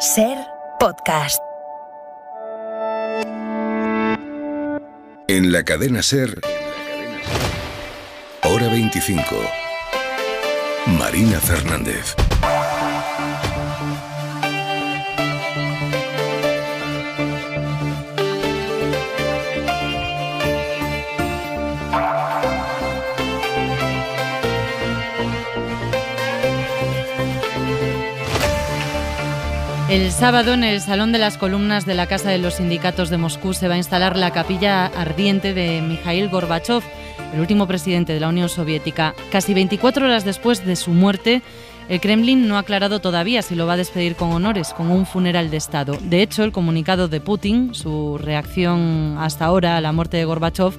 Ser podcast. En la cadena Ser, hora 25. Marina Fernández. El sábado en el Salón de las Columnas de la Casa de los Sindicatos de Moscú se va a instalar la capilla ardiente de Mikhail Gorbachev, el último presidente de la Unión Soviética. Casi 24 horas después de su muerte, el Kremlin no ha aclarado todavía si lo va a despedir con honores, con un funeral de Estado. De hecho, el comunicado de Putin, su reacción hasta ahora a la muerte de Gorbachev,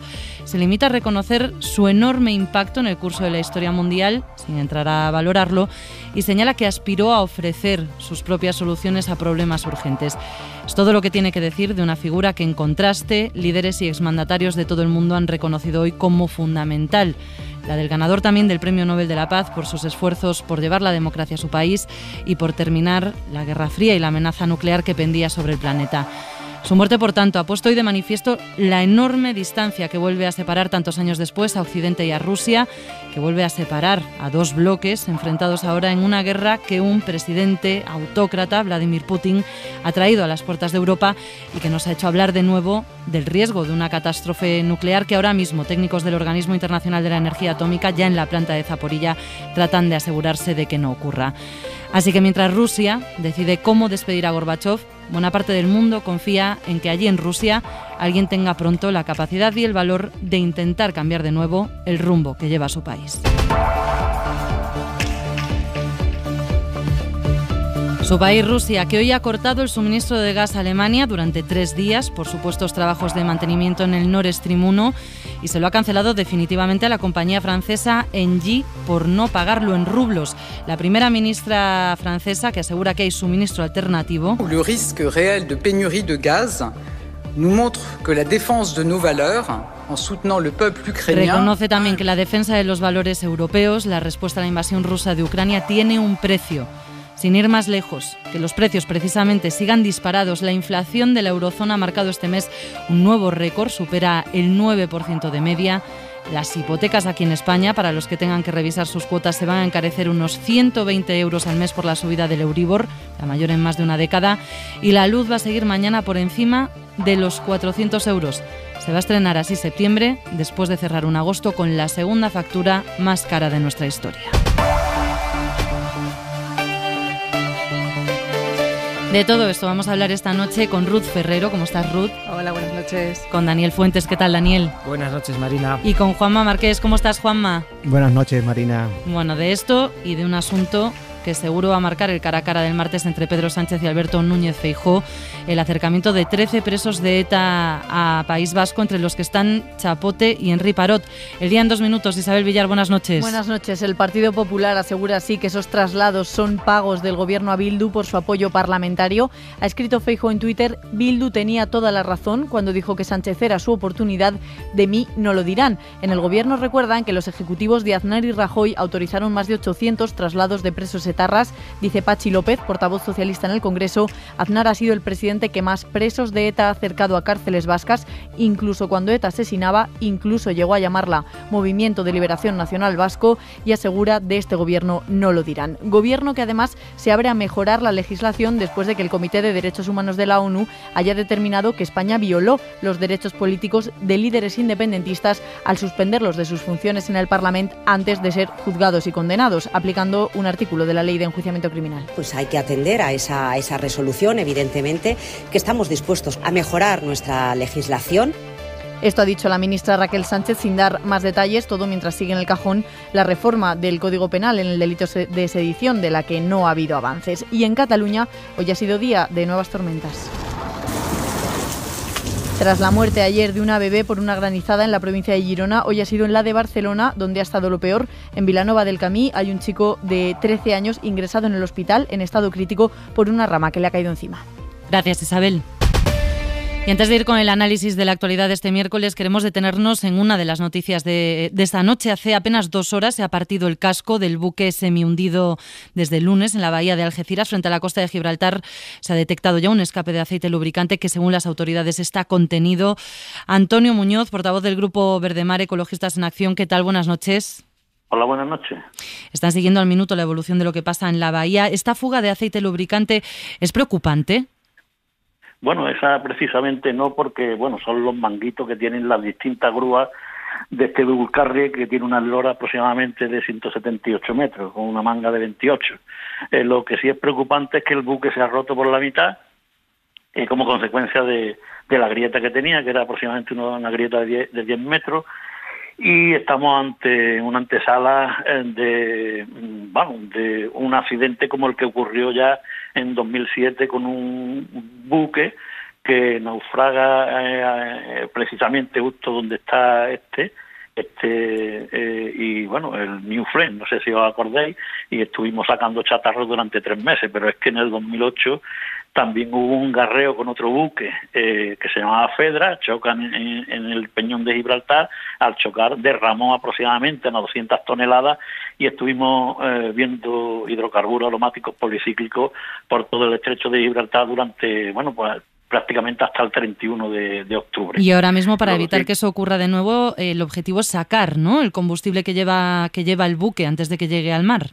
se limita a reconocer su enorme impacto en el curso de la historia mundial, sin entrar a valorarlo, y señala que aspiró a ofrecer sus propias soluciones a problemas urgentes. Es todo lo que tiene que decir de una figura que, en contraste, líderes y exmandatarios de todo el mundo han reconocido hoy como fundamental la del ganador también del Premio Nobel de la Paz por sus esfuerzos por llevar la democracia a su país y por terminar la Guerra Fría y la amenaza nuclear que pendía sobre el planeta. Su muerte, por tanto, ha puesto hoy de manifiesto la enorme distancia que vuelve a separar tantos años después a Occidente y a Rusia, que vuelve a separar a dos bloques enfrentados ahora en una guerra que un presidente autócrata, Vladimir Putin, ha traído a las puertas de Europa y que nos ha hecho hablar de nuevo del riesgo de una catástrofe nuclear que ahora mismo técnicos del Organismo Internacional de la Energía Atómica ya en la planta de Zaporilla tratan de asegurarse de que no ocurra. Así que mientras Rusia decide cómo despedir a Gorbachev, Buena parte del mundo confía en que allí en Rusia alguien tenga pronto la capacidad y el valor de intentar cambiar de nuevo el rumbo que lleva su país. país, Rusia, que hoy ha cortado el suministro de gas a Alemania durante tres días por supuestos trabajos de mantenimiento en el Nord Stream 1 y se lo ha cancelado definitivamente a la compañía francesa Engie por no pagarlo en rublos. La primera ministra francesa que asegura que hay suministro alternativo. El riesgo real de pénurie de gas nous montre que la défense de nos valeurs Reconoce también que la defensa de los valores europeos, la respuesta a la invasión rusa de Ucrania, tiene un precio. Sin ir más lejos, que los precios precisamente sigan disparados, la inflación de la eurozona ha marcado este mes un nuevo récord, supera el 9% de media. Las hipotecas aquí en España, para los que tengan que revisar sus cuotas, se van a encarecer unos 120 euros al mes por la subida del Euribor, la mayor en más de una década, y la luz va a seguir mañana por encima de los 400 euros. Se va a estrenar así septiembre, después de cerrar un agosto con la segunda factura más cara de nuestra historia. De todo esto vamos a hablar esta noche con Ruth Ferrero. ¿Cómo estás, Ruth? Hola, buenas noches. Con Daniel Fuentes. ¿Qué tal, Daniel? Buenas noches, Marina. Y con Juanma Marqués. ¿Cómo estás, Juanma? Buenas noches, Marina. Bueno, de esto y de un asunto que seguro va a marcar el cara a cara del martes entre Pedro Sánchez y Alberto Núñez Feijó, el acercamiento de 13 presos de ETA a País Vasco, entre los que están Chapote y Enri Parot. El día en dos minutos. Isabel Villar, buenas noches. Buenas noches. El Partido Popular asegura así que esos traslados son pagos del gobierno a Bildu por su apoyo parlamentario. Ha escrito Feijó en Twitter, Bildu tenía toda la razón cuando dijo que Sánchez era su oportunidad, de mí no lo dirán. En el gobierno recuerdan que los ejecutivos de Aznar y Rajoy autorizaron más de 800 traslados de presos Tarras, dice Pachi López, portavoz socialista en el Congreso, Aznar ha sido el presidente que más presos de ETA ha acercado a cárceles vascas, incluso cuando ETA asesinaba, incluso llegó a llamarla Movimiento de Liberación Nacional Vasco y asegura de este gobierno no lo dirán. Gobierno que además se abre a mejorar la legislación después de que el Comité de Derechos Humanos de la ONU haya determinado que España violó los derechos políticos de líderes independentistas al suspenderlos de sus funciones en el Parlamento antes de ser juzgados y condenados, aplicando un artículo de la la ley de enjuiciamiento criminal? Pues hay que atender a esa, a esa resolución, evidentemente, que estamos dispuestos a mejorar nuestra legislación. Esto ha dicho la ministra Raquel Sánchez sin dar más detalles, todo mientras sigue en el cajón la reforma del Código Penal en el delito de sedición, de la que no ha habido avances. Y en Cataluña hoy ha sido día de nuevas tormentas. Tras la muerte ayer de una bebé por una granizada en la provincia de Girona, hoy ha sido en la de Barcelona, donde ha estado lo peor. En Vilanova del Camí hay un chico de 13 años ingresado en el hospital en estado crítico por una rama que le ha caído encima. Gracias, Isabel. Y antes de ir con el análisis de la actualidad de este miércoles, queremos detenernos en una de las noticias de, esta noche. Hace apenas dos horas se ha partido el casco del buque semihundido desde el lunes en la bahía de Algeciras. Frente a la costa de Gibraltar se ha detectado ya un escape de aceite lubricante que, según las autoridades, está contenido. Antonio Muñoz, portavoz del Grupo Verdemar Ecologistas en Acción, ¿qué tal? Buenas noches. Hola, buenas noches. Están siguiendo al minuto la evolución de lo que pasa en la bahía. ¿Esta fuga de aceite lubricante es preocupante? Bueno, esa precisamente no, porque bueno, son los manguitos que tienen las distintas grúas de este Dulcarrie, que tiene una lora aproximadamente de 178 metros, con una manga de 28. Eh, lo que sí es preocupante es que el buque se ha roto por la mitad, eh, como consecuencia de, de, la grieta que tenía, que era aproximadamente una, grieta de de 10 metros, y estamos ante una antesala eh, de, mm, de un accidente como el que ocurrió ya en 2007 con un buque que naufraga eh, precisamente justo donde está este este eh, y bueno el New Friend no sé si os acordéis, y estuvimos sacando chatarros durante tres meses pero es que en el 2008 también hubo un garreo con otro buque eh, que se llamaba Fedra, chocan en, el peñón de Gibraltar, al chocar derramó aproximadamente unas 200 toneladas y estuvimos eh, viendo hidrocarburos aromáticos policíclicos por todo el estrecho de Gibraltar durante, bueno, pues, prácticamente hasta el 31 de, octubre. Y ahora mismo, para evitar que eso ocurra de nuevo, el objetivo es sacar ¿no? el combustible que lleva, que lleva el buque antes de que llegue al mar.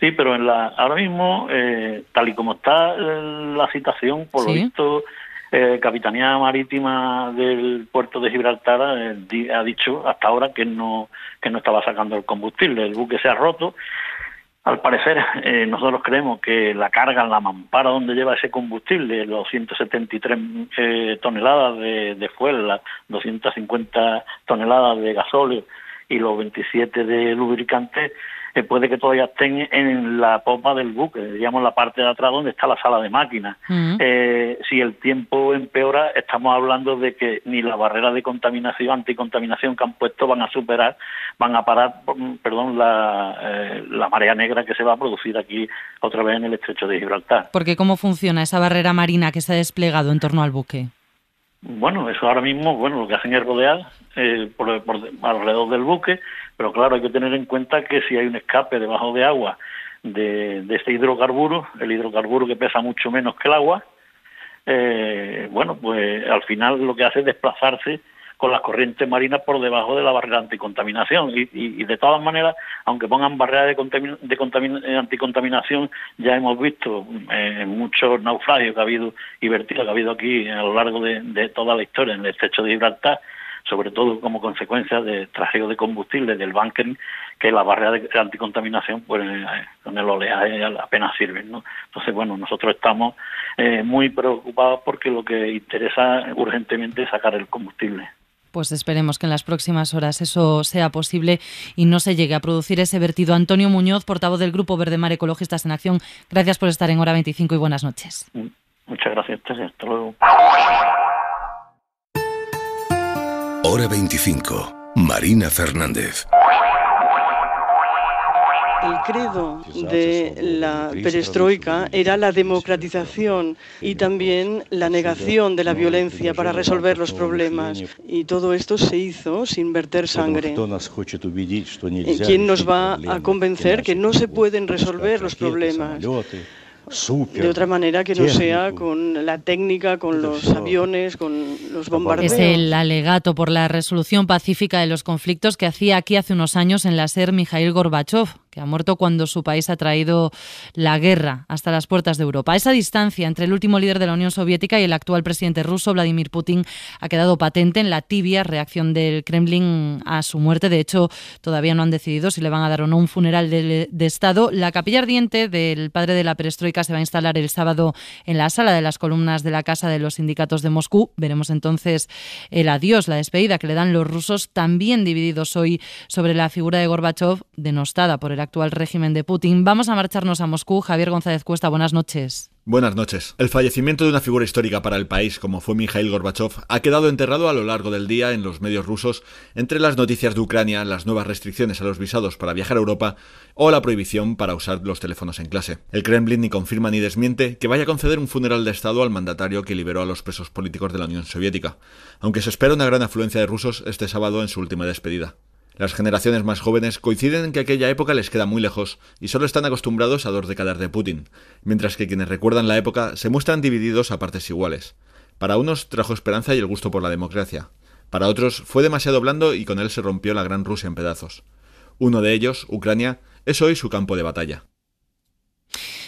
Sí, pero en la, ahora mismo, eh, tal y como está eh, la citación, por lo visto, eh, Capitanía Marítima del puerto de Gibraltar eh, ha dicho hasta ahora que no, que no estaba sacando el combustible. El buque se ha roto. Al parecer, eh, nosotros creemos que la carga en la mampara donde lleva ese combustible, los 173 toneladas de, de fuel, las 250 toneladas de gasóleo y los 27 de lubricante, Después puede que todavía estén en la popa del buque, digamos la parte de atrás donde está la sala de máquinas. Eh, si el tiempo empeora, estamos hablando de que ni la barrera de contaminación, anticontaminación que han puesto van a superar, van a parar, mm, perdón, la, eh, la marea negra que se va a producir aquí otra vez en el estrecho de Gibraltar. Porque ¿cómo funciona esa barrera marina que se ha desplegado en torno al buque? Bueno, eso ahora mismo, bueno, lo que hacen es rodear eh, alrededor del buque, pero claro, hay que tener en cuenta que si hay un escape debajo de agua de, este hidrocarburo, el hidrocarburo que pesa mucho menos que el agua, eh, bueno, pues al final lo que hace es desplazarse con las corrientes marinas por debajo de la barrera anticontaminación. Y, de todas maneras, aunque pongan barreras de, eh, anticontaminación, ya hemos visto eh, muchos naufragios que ha habido y vertidos que ha habido aquí a lo largo de, toda la historia en el estrecho de Gibraltar sobre todo como consecuencia de trajeo de combustible del bunker, que la barrera de anticontaminación, pues con el oleaje apenas sirve. Entonces, bueno, nosotros estamos eh, muy preocupados porque lo que interesa urgentemente es sacar el combustible. Pues esperemos que en las próximas horas eso sea posible y no se llegue a producir ese vertido. Antonio Muñoz, portavoz del Grupo Verde Mar Ecologistas en Acción, gracias por estar en Hora 25 y buenas noches. Mm, muchas gracias, hasta luego. Hora 25, Marina Fernández. El credo ah, de la perestroika era la democratización y también pues, la negación de la violencia para resolver los problemas. Y todo esto se hizo sin verter sangre. ¿Quién nos eh, va a convencer que no se pueden resolver los problemas? de otra manera que no sea con la técnica, con los aviones, con los bombardeos. Es el alegato por la resolución pacífica de los conflictos que hacía aquí hace unos años en la SER Mijail Gorbachev, que ha muerto cuando su país ha traído la guerra hasta las puertas de Europa. Esa distancia entre el último líder de la Unión Soviética y el actual presidente ruso, Vladimir Putin, ha quedado patente en la tibia reacción del Kremlin a su muerte. De hecho, todavía no han decidido si le van a dar o no un funeral de, Estado. La capilla ardiente del padre de la perestroika se va a instalar el sábado en la sala de las columnas de la Casa de los Sindicatos de Moscú. Veremos entonces el adiós, la despedida que le dan los rusos, también divididos hoy sobre la figura de Gorbachev, denostada por el actual régimen de Putin. Vamos a marcharnos a Moscú. Javier González Cuesta, buenas noches. Buenas noches. El fallecimiento de una figura histórica para el país como fue Mikhail Gorbachev ha quedado enterrado a lo largo del día en los medios rusos entre las noticias de Ucrania, las nuevas restricciones a los visados para viajar a Europa o la prohibición para usar los teléfonos en clase. El Kremlin ni confirma ni desmiente que vaya a conceder un funeral de Estado al mandatario que liberó a los presos políticos de la Unión Soviética, aunque se espera una gran afluencia de rusos este sábado en su última despedida. Las generaciones más jóvenes coinciden en que aquella época les queda muy lejos y solo están acostumbrados a dos décadas de Putin, mientras que quienes recuerdan la época se muestran divididos a partes iguales. Para unos trajo esperanza y el gusto por la democracia. Para otros fue demasiado blando y con él se rompió la gran Rusia en pedazos. Uno de ellos, Ucrania, es hoy su campo de batalla.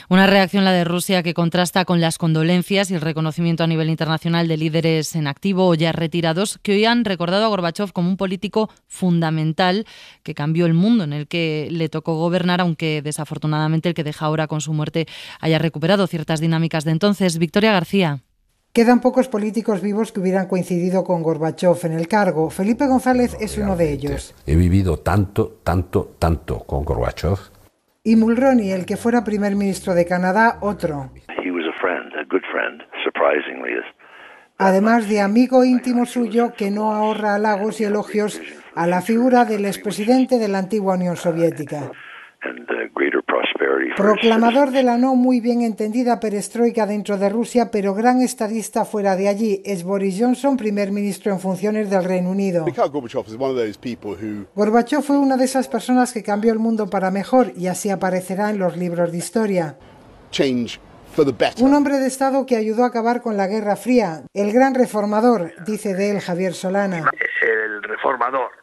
Una reacción la de Rusia que contrasta con las condolencias y el reconocimiento a nivel internacional de líderes en activo o ya retirados que hoy han recordado a Gorbachev como un político fundamental que cambió el mundo en el que le tocó gobernar, aunque desafortunadamente el que deja ahora con su muerte haya recuperado ciertas dinámicas de entonces. Victoria García. Quedan pocos políticos vivos que hubieran coincidido con Gorbachev en el cargo. Felipe González es uno de ellos. He vivido tanto, tanto, tanto con Gorbachev y Mulroney, el que fuera primer ministro de Canadá, otro. Además de amigo íntimo suyo que no ahorra halagos y elogios a la figura del expresidente de la antigua Unión Soviética. Uh, Proclamador de la no muy bien entendida perestroika dentro de Rusia, pero gran estadista fuera de allí, es Boris Johnson, primer ministro en funciones del Reino Unido. Gorbachev fue una de esas personas que cambió el mundo para mejor y así aparecerá en los libros de historia. un hombre de Estado que ayudó a acabar con la Guerra Fría, el gran reformador, dice de él Javier Solana.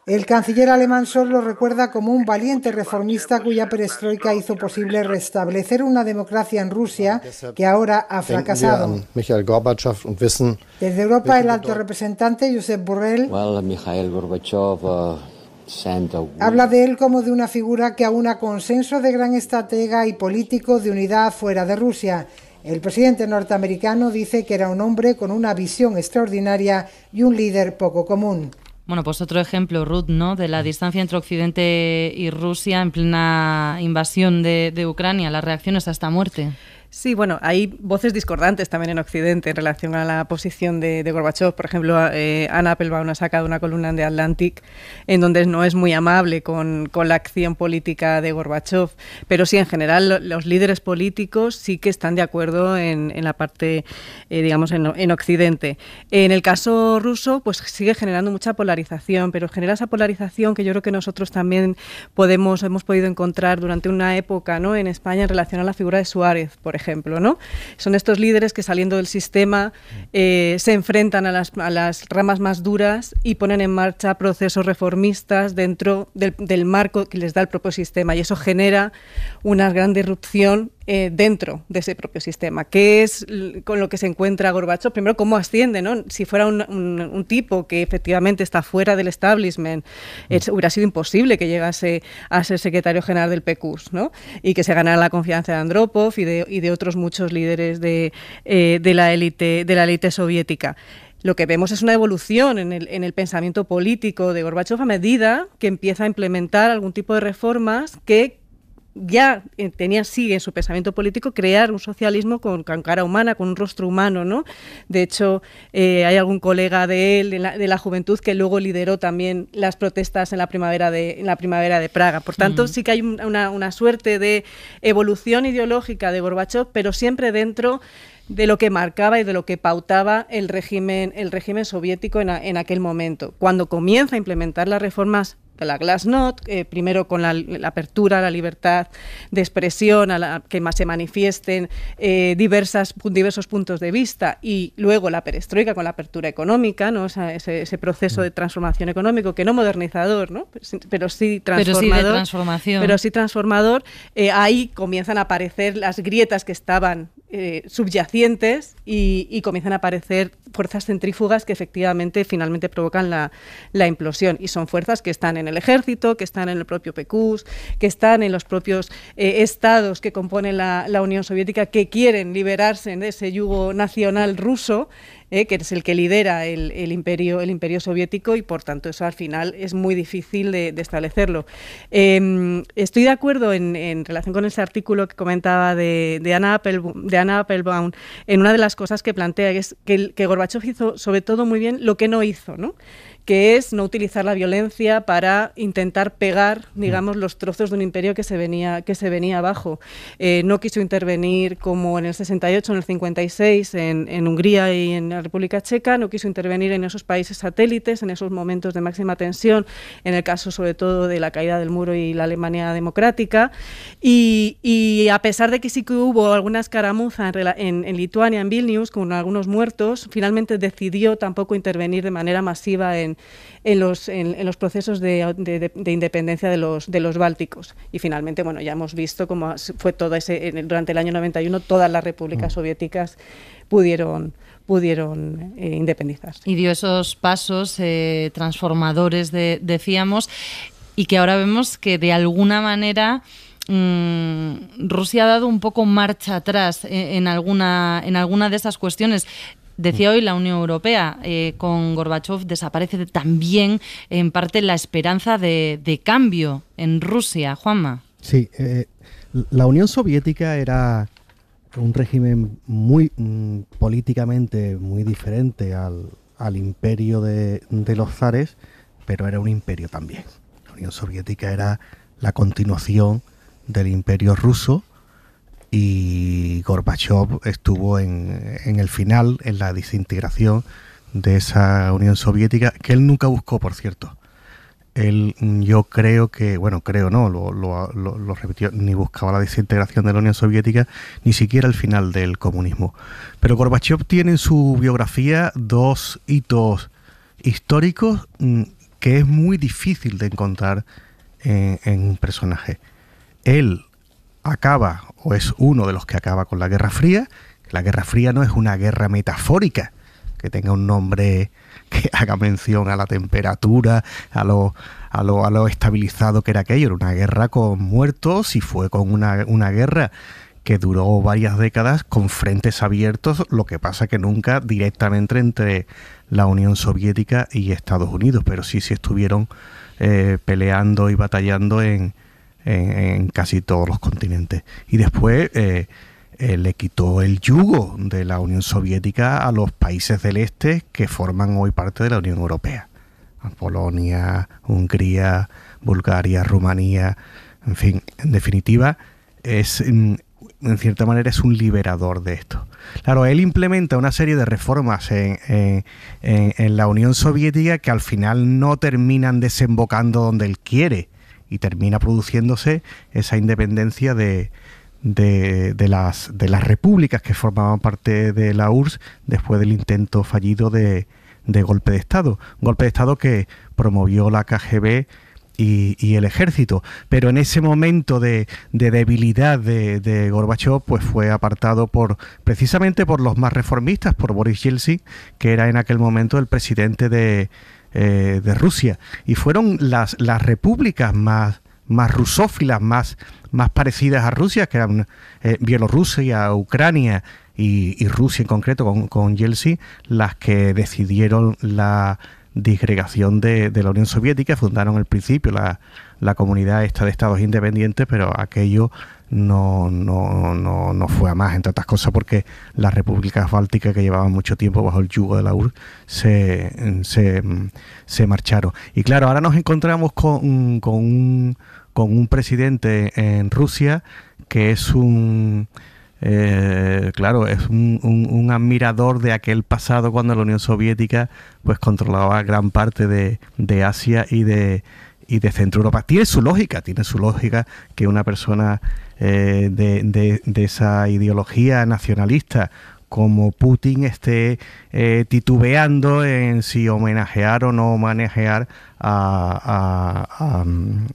El canciller alemán solo lo recuerda como un valiente reformista cuya perestroika hizo posible restablecer una democracia en Rusia que ahora ha fracasado. Desde Europa, el alto representante Josep Borrell uh, Habla de él como de una figura que aúna consenso de gran estratega y político de unidad fuera de Rusia. El presidente norteamericano dice que era un hombre con una visión extraordinaria y un líder poco común. Bueno, pues otro ejemplo, Ruth, ¿no? De la distancia entre Occidente y Rusia en plena invasión de, de Ucrania, las reacciones hasta muerte. Sí, bueno, hay voces discordantes también en Occidente en relación a la posición de, Gorbachev. Por ejemplo, eh, Anna Applebaum ha sacado una columna en de Atlantic en donde no es muy amable con, la acción política de Gorbachev, pero sí, en general, los líderes políticos sí que están de acuerdo en, la parte, eh, digamos, en, en, Occidente. En el caso ruso, pues sigue generando mucha polarización, pero genera esa polarización que yo creo que nosotros también podemos, hemos podido encontrar durante una época ¿no? en España en relación a la figura de Suárez, por ejemplo ¿no? Son estos líderes que saliendo del sistema eh, se enfrentan a las, ramas más duras y ponen en marcha procesos reformistas dentro del, del marco que les da el propio sistema. Y eso genera una gran disrupción eh, dentro de ese propio sistema. ¿Qué es con lo que se encuentra Gorbachov? Primero, ¿cómo asciende? Si fuera un, tipo que efectivamente está fuera del establishment, mm. hubiera sido imposible que llegase a ser secretario general del PECUS y que se ganara la confianza de Andropov y de, y otros muchos líderes eh, de, la élite soviética lo que vemos es una evolución en el, en el, pensamiento político de Gorbachev a medida que empieza a implementar algún tipo de reformas que ya eh, tenía, sí en su pensamiento político, crear un socialismo con, cara humana, con un rostro humano, ¿no? De hecho, eh, hay algún colega de él, de la, juventud, que luego lideró también las protestas en la primavera de, la primavera de Praga. Por tanto, sí que hay una, suerte de evolución ideológica de Gorbachov, pero siempre dentro de lo que marcaba y de lo que pautaba el régimen, el régimen soviético en, aquel momento. Cuando comienza a implementar las reformas la Glasnost, eh, primero con la, apertura a la libertad de expresión, a la que más se manifiesten eh, diversos puntos de vista, y luego la perestroika con la apertura económica, ¿no? ese, proceso de transformación económico, que no modernizador, ¿no? pero pues, sí transformador. Pero sí, Pero sí transformador. Eh, ahí comienzan a aparecer las grietas que estaban eh, subyacentes y, comienzan a aparecer fuerzas centrífugas que efectivamente finalmente provocan la, implosión. Y son fuerzas que están en el ejército, que están en el propio Pecus, que están en los propios eh, estados que componen la Unión Soviética, que quieren liberarse de ese yugo nacional ruso. ¿eh? que es el que lidera el, imperio, el imperio soviético y por tanto eso al final es muy difícil de, establecerlo. Em, estoy de acuerdo en, relación con ese artículo que comentaba de, de, Anna Applebaum, en una de las cosas que plantea, que es que, que Gorbachev hizo sobre todo muy bien lo que no hizo, ¿no? que es no utilizar la violencia para intentar pegar, digamos, los trozos de un imperio que se venía, que se venía abajo. Eh, no quiso intervenir como en el 68, en el 56, en, Hungría y en la República Checa, no quiso intervenir en esos países satélites, en esos momentos de máxima tensión, en el caso sobre todo de la caída del muro y la Alemania democrática. Y, a pesar de que sí que hubo alguna escaramuza en, en Lituania, en Vilnius, con algunos muertos, finalmente decidió tampoco intervenir de manera masiva en en, los, en, los, procesos de, independencia de los, de los bálticos. Y finalmente, bueno, ya hemos visto cómo fue todo ese, durante el año 91, todas las repúblicas mm. soviéticas pudieron pudieron eh, independizarse. Y dio esos pasos eh, transformadores, decíamos, y que ahora vemos que de alguna manera mm, Rusia ha dado un poco marcha atrás eh, alguna, en alguna de esas cuestiones. Decía hoy la Unión Europea, eh, con Gorbachev desaparece también en parte la esperanza de, cambio en Rusia, Juanma. Sí, eh, la Unión Soviética era un régimen muy mm, políticamente muy diferente al, imperio de, los zares, pero era un imperio también. La Unión Soviética era la continuación del imperio ruso, y Gorbachev estuvo en, el final, en la desintegración de esa Unión Soviética, que él nunca buscó, por cierto. Él, mm, yo creo que, bueno, creo no, lo, repitió, ni buscaba la desintegración de la Unión Soviética, ni siquiera el final del comunismo. Pero Gorbachev tiene en su biografía dos hitos históricos mm, que es muy difícil de encontrar eh, en un personaje. Él acaba o es uno de los que acaba con la Guerra Fría. La Guerra Fría no es una guerra metafórica, que tenga un nombre que haga mención a la temperatura, a lo, a lo, estabilizado que era aquello. Era una guerra con muertos y fue con una, guerra que duró varias décadas con frentes abiertos, lo que pasa que nunca directamente entre la Unión Soviética y Estados Unidos, pero sí, sí estuvieron eh, peleando y batallando en, en, casi todos los continentes. Y después eh, eh, le quitó el yugo de la Unión Soviética a los países del este que forman hoy parte de la Unión Europea. Polonia, Hungría, Bulgaria, Rumanía, en fin, en definitiva, es mm, en cierta manera es un liberador de esto. Claro, él implementa una serie de reformas en, en, la Unión Soviética que al final no terminan desembocando donde él quiere y termina produciéndose esa independencia de, de, las, de las repúblicas que formaban parte de la URSS después del intento fallido de, de golpe de Estado. golpe de Estado que promovió la KGB y, el ejército. Pero en ese momento de, de debilidad de, de, Gorbachev, pues fue apartado por precisamente por los más reformistas, por Boris Yeltsin, que era en aquel momento el presidente de, eh, de Rusia. Y fueron las, las repúblicas más, más rusófilas, más, más parecidas a Rusia, que eran eh, Bielorrusia, Ucrania y, Rusia en concreto con, con Yeltsin, las que decidieron la disgregación de, de, la Unión Soviética, fundaron al principio la, la comunidad esta de estados independientes, pero aquello no, no, no, no fue a más, entre otras cosas porque las repúblicas bálticas que llevaban mucho tiempo bajo el yugo de la UR mm, mm, se, marcharon. Y claro, ahora nos encontramos con, con, un, con un presidente en Rusia que es un... Eh, claro, es admirador de aquel pasado cuando la Unión Soviética pues controlaba gran parte de, Asia y de, y de Centro Europa. Tiene su lógica, tiene su lógica que una persona eh, de, esa ideología nacionalista como Putin esté eh, titubeando en si homenajear o no homenajear a,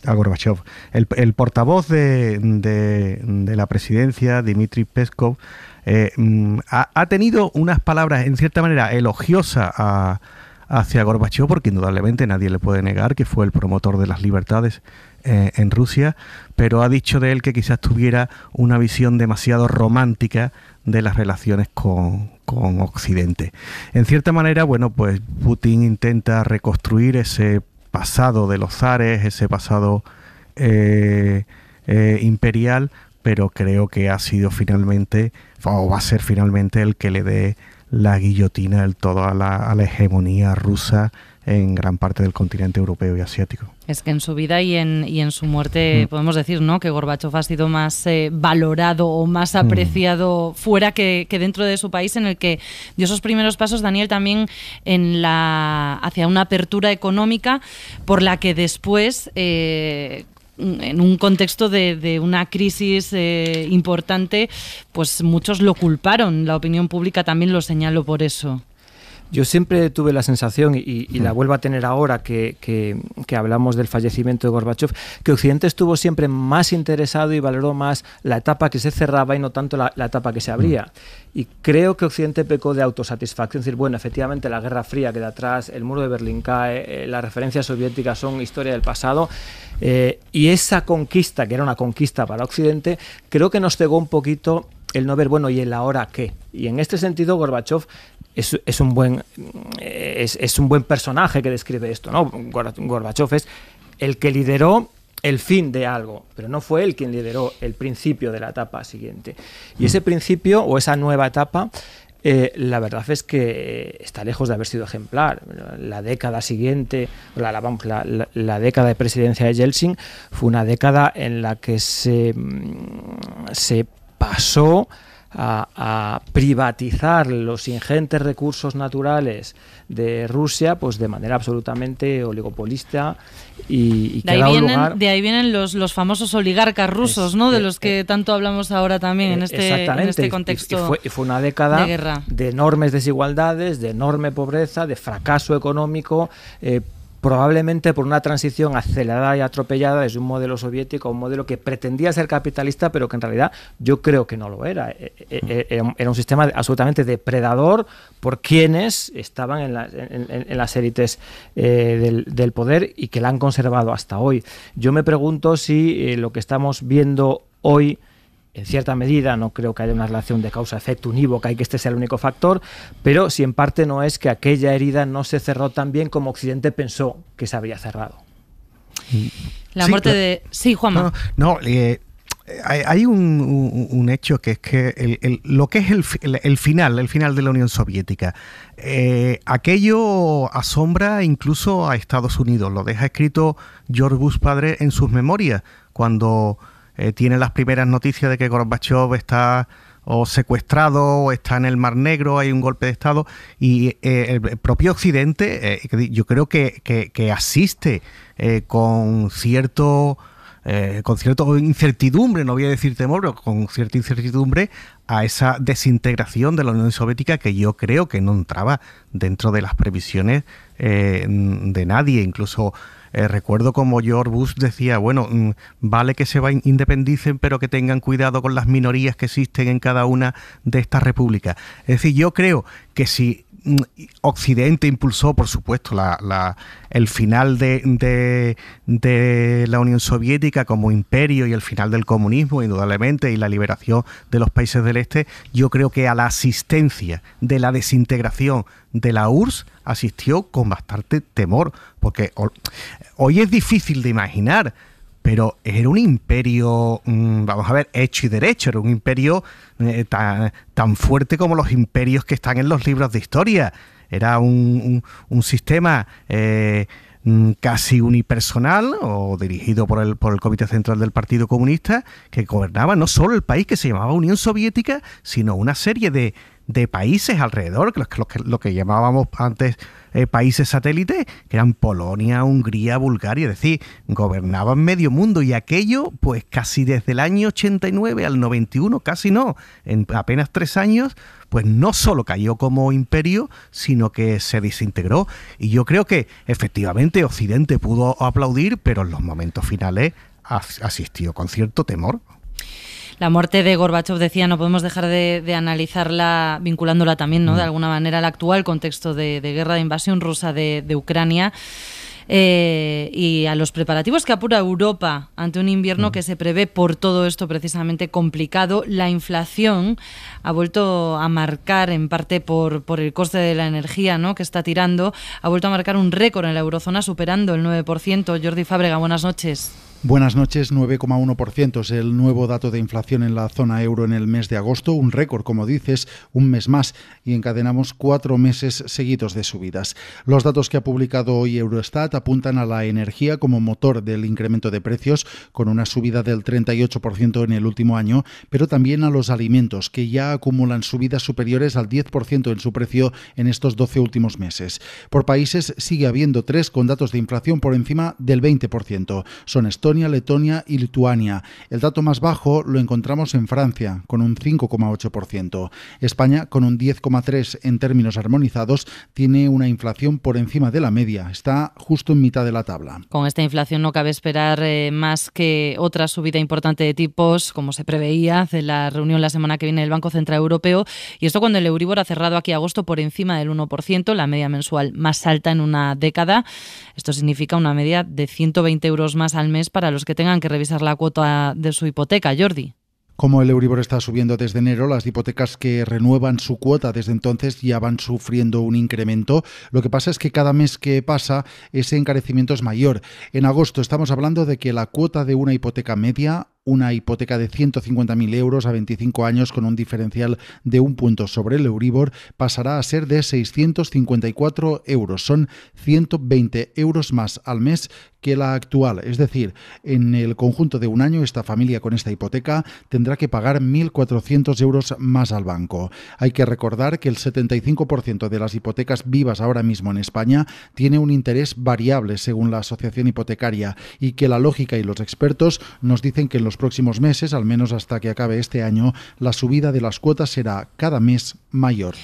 a, Gorbachev. El, el portavoz de, la presidencia, Dmitry Peskov, eh, mm, ha, ha, tenido unas palabras, en cierta manera, elogiosas hacia Gorbachev, porque indudablemente nadie le puede negar que fue el promotor de las libertades eh, en Rusia, pero ha dicho de él que quizás tuviera una visión demasiado romántica de las relaciones con, Occidente. En cierta manera, bueno, pues Putin intenta reconstruir ese pasado de los zares, ese pasado eh, eh, imperial, pero creo que ha sido finalmente, o va a ser finalmente el que le dé la guillotina del todo a la hegemonía rusa en gran parte del continente europeo y asiático. Es que en su vida y en, su muerte podemos decir ¿no? que Gorbachev ha sido más eh, valorado o más apreciado fuera que, dentro de su país, en el que dio esos primeros pasos, Daniel, también en la, hacia una apertura económica por la que después, eh, en un contexto de, una crisis eh, importante, pues muchos lo culparon. La opinión pública también lo señaló por eso. Yo siempre tuve la sensación, y, la mm. vuelvo a tener ahora que, hablamos del fallecimiento de Gorbachev, que Occidente estuvo siempre más interesado y valoró más la etapa que se cerraba y no tanto la, etapa que se abría. Mm. Y creo que Occidente pecó de autosatisfacción, es decir, bueno, efectivamente la Guerra Fría queda atrás, el muro de Berlín cae, eh, las referencias soviéticas son historia del pasado, eh, y esa conquista, que era una conquista para Occidente, creo que nos cegó un poquito el no ver bueno y el ahora qué. Y en este sentido Gorbachev es, un buen, es, un buen personaje que describe esto, ¿no? Gorbachev es el que lideró el fin de algo, pero no fue él quien lideró el principio de la etapa siguiente. Y ese mm. principio o esa nueva etapa eh, la verdad es que está lejos de haber sido ejemplar. La década siguiente, la, la, década de presidencia de Yeltsin, fue una década en la que se, mm, se pasó a, privatizar los ingentes recursos naturales de Rusia, pues de manera absolutamente oligopolista y, de, ahí vienen, los, los famosos oligarcas rusos, ¿no? De eh, los que eh, tanto hablamos ahora también en, eh, este, en este, contexto. fue, una década de enormes desigualdades, de enorme pobreza, de fracaso económico probablemente por una transición acelerada y atropellada desde un modelo soviético a un modelo que pretendía ser capitalista, pero que en realidad yo creo que no lo era. Eh, eh, mm. eh, era un sistema absolutamente depredador por quienes estaban en, las élites del, poder y que la han conservado hasta hoy. Yo me pregunto si lo que estamos viendo hoy en cierta medida, no creo que haya una relación de causa-efecto unívoca y que este sea el único factor, pero si en parte no es que aquella herida no se cerró tan bien como Occidente pensó que se había cerrado. La muerte de... Sí, Juanma. No, eh, hay, un, hecho que es que lo que es el, final, el final de la Unión Soviética, eh, aquello asombra incluso a Estados Unidos. Lo deja escrito George Bush padre en sus memorias, cuando eh, tiene las primeras noticias de que Gorbachev está o secuestrado o está en el Mar Negro, hay un golpe de Estado y eh, el propio Occidente eh, yo creo que, asiste con cierto... con cierta incertidumbre, no voy a decir temor, pero con cierta incertidumbre a esa desintegración de la Unión Soviética que yo creo que no entraba dentro de las previsiones eh, de nadie, incluso eh, recuerdo como George Bush decía, bueno, mm, vale que se va independicen, pero que tengan cuidado con las minorías que existen en cada una de estas repúblicas. Es decir, yo creo que si Occidente impulsó, por supuesto, el final de, de, la Unión Soviética como imperio y el final del comunismo, indudablemente, y la liberación de los países del Este, yo creo que a la asistencia de la desintegración de la URSS asistió con bastante temor, porque hoy es difícil de imaginar pero era un imperio, mm, vamos a ver, hecho y derecho, era un imperio eh, tan, fuerte como los imperios que están en los libros de historia. Era un, sistema eh, mm, casi unipersonal o dirigido por el, por el Comité Central del Partido Comunista que gobernaba no solo el país que se llamaba Unión Soviética, sino una serie de de países alrededor, que lo, que, lo que llamábamos antes eh, países satélites, que eran Polonia, Hungría, Bulgaria, es decir, gobernaban medio mundo y aquello, pues casi desde el año 89 al 91, casi no, en apenas tres años, pues no solo cayó como imperio, sino que se desintegró. Y yo creo que efectivamente Occidente pudo aplaudir, pero en los momentos finales asistió con cierto temor. La muerte de Gorbachev, decía, no podemos dejar de, analizarla vinculándola también, ¿no? Mm. De alguna manera al actual contexto de, guerra de invasión rusa de, Ucrania. Eh, y a los preparativos que apura Europa ante un invierno mm. que se prevé por todo esto precisamente complicado. La inflación ha vuelto a marcar, en parte por, por el coste de la energía ¿no? que está tirando, ha vuelto a marcar un récord en la eurozona superando el 9%. Jordi Fábrega, buenas noches. Buenas noches, 9,1% es el nuevo dato de inflación en la zona euro en el mes de agosto, un récord, como dices, un mes más, y encadenamos cuatro meses seguidos de subidas. Los datos que ha publicado hoy Eurostat apuntan a la energía como motor del incremento de precios, con una subida del 38% en el último año, pero también a los alimentos, que ya acumulan subidas superiores al 10% en su precio en estos 12 últimos meses. Por países sigue habiendo tres con datos de inflación por encima del 20%. Son estos Letonia y Lituania. El dato más bajo lo encontramos en Francia, con un 5,8%. España, con un 10,3% en términos armonizados, tiene una inflación por encima de la media. Está justo en mitad de la tabla. Con esta inflación no cabe esperar eh, más que otra subida importante de tipos, como se preveía de la reunión la semana que viene del Banco Central Europeo. Y esto cuando el Euribor ha cerrado aquí agosto por encima del 1%, la media mensual más alta en una década. Esto significa una media de 120 euros más al mes para para los que tengan que revisar la cuota de su hipoteca, Jordi. Como el Euribor está subiendo desde enero, las hipotecas que renuevan su cuota desde entonces ya van sufriendo un incremento. Lo que pasa es que cada mes que pasa ese encarecimiento es mayor. En agosto estamos hablando de que la cuota de una hipoteca media una hipoteca de 150.000 euros a 25 años con un diferencial de un punto sobre el Euribor pasará a ser de 654 euros. Son 120 euros más al mes que la actual. Es decir, en el conjunto de un año, esta familia con esta hipoteca tendrá que pagar 1.400 euros más al banco. Hay que recordar que el 75% de las hipotecas vivas ahora mismo en España tiene un interés variable según la asociación hipotecaria y que la lógica y los expertos nos dicen que en los próximos meses, al menos hasta que acabe este año, la subida de las cuotas será cada mes mayor.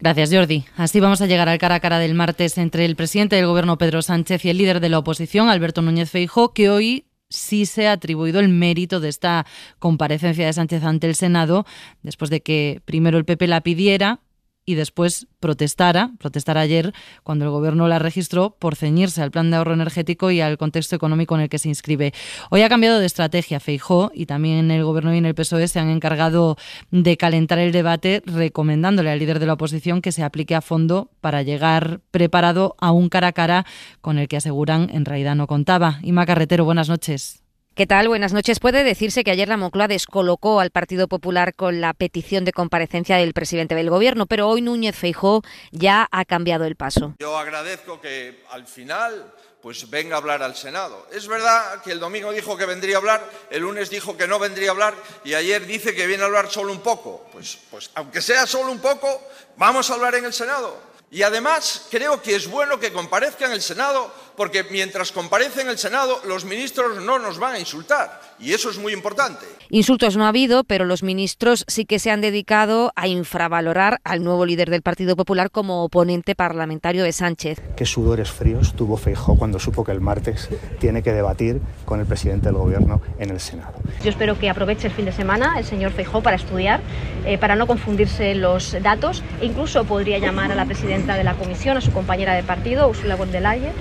Gracias, Jordi. Así vamos a llegar al cara a cara del martes entre el presidente del Gobierno, Pedro Sánchez, y el líder de la oposición, Alberto Núñez Feijó, que hoy sí se ha atribuido el mérito de esta comparecencia de Sánchez ante el Senado, después de que primero el PP la pidiera, y después protestara, protestara ayer cuando el gobierno la registró por ceñirse al plan de ahorro energético y al contexto económico en el que se inscribe. Hoy ha cambiado de estrategia Feijó y también el gobierno y en el PSOE se han encargado de calentar el debate recomendándole al líder de la oposición que se aplique a fondo para llegar preparado a un cara a cara con el que aseguran en realidad no contaba. Ima Carretero, buenas noches. ¿Qué tal? Buenas noches. Puede decirse que ayer la Moncloa descolocó al Partido Popular con la petición de comparecencia del presidente del Gobierno, pero hoy Núñez Feijó ya ha cambiado el paso. Yo agradezco que al final pues venga a hablar al Senado. Es verdad que el domingo dijo que vendría a hablar, el lunes dijo que no vendría a hablar y ayer dice que viene a hablar solo un poco. Pues, pues aunque sea solo un poco, vamos a hablar en el Senado. Y además creo que es bueno que comparezca en el Senado porque mientras comparece en el Senado, los ministros no nos van a insultar. Y eso es muy importante. Insultos no ha habido, pero los ministros sí que se han dedicado a infravalorar al nuevo líder del Partido Popular como oponente parlamentario de Sánchez. Qué sudores fríos tuvo Feijó cuando supo que el martes tiene que debatir con el presidente del Gobierno en el Senado. Yo espero que aproveche el fin de semana el señor Feijó para estudiar, eh, para no confundirse los datos. E incluso podría llamar a la presidenta de la comisión, a su compañera de partido, Ursula von der Leyen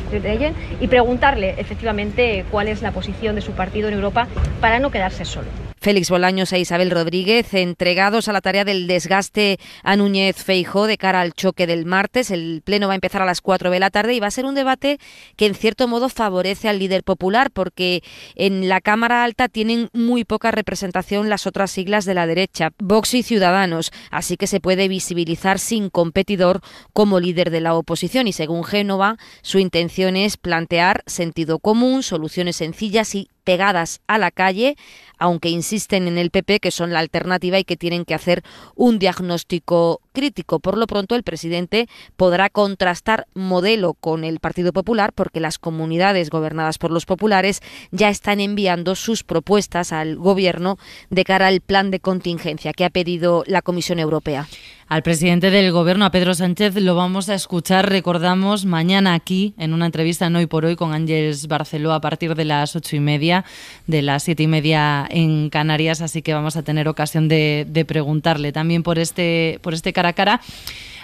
y preguntarle efectivamente cuál es la posición de su partido en Europa para no quedarse solo. Félix Bolaños e Isabel Rodríguez, entregados a la tarea del desgaste a Núñez Feijó de cara al choque del martes. El pleno va a empezar a las 4 de la tarde y va a ser un debate que en cierto modo favorece al líder popular porque en la Cámara Alta tienen muy poca representación las otras siglas de la derecha, Vox y Ciudadanos, así que se puede visibilizar sin competidor como líder de la oposición y según Génova su intención es plantear sentido común, soluciones sencillas y pegadas a la calle, aunque insisten en el PP que son la alternativa y que tienen que hacer un diagnóstico crítico. Por lo pronto, el presidente podrá contrastar modelo con el Partido Popular porque las comunidades gobernadas por los populares ya están enviando sus propuestas al gobierno de cara al plan de contingencia que ha pedido la Comisión Europea. Al presidente del gobierno, a Pedro Sánchez, lo vamos a escuchar, recordamos, mañana aquí en una entrevista en Hoy por Hoy con Ángeles Barceló a partir de las ocho y media, de las siete y media en Canarias, así que vamos a tener ocasión de, de preguntarle también por este, por este caso cara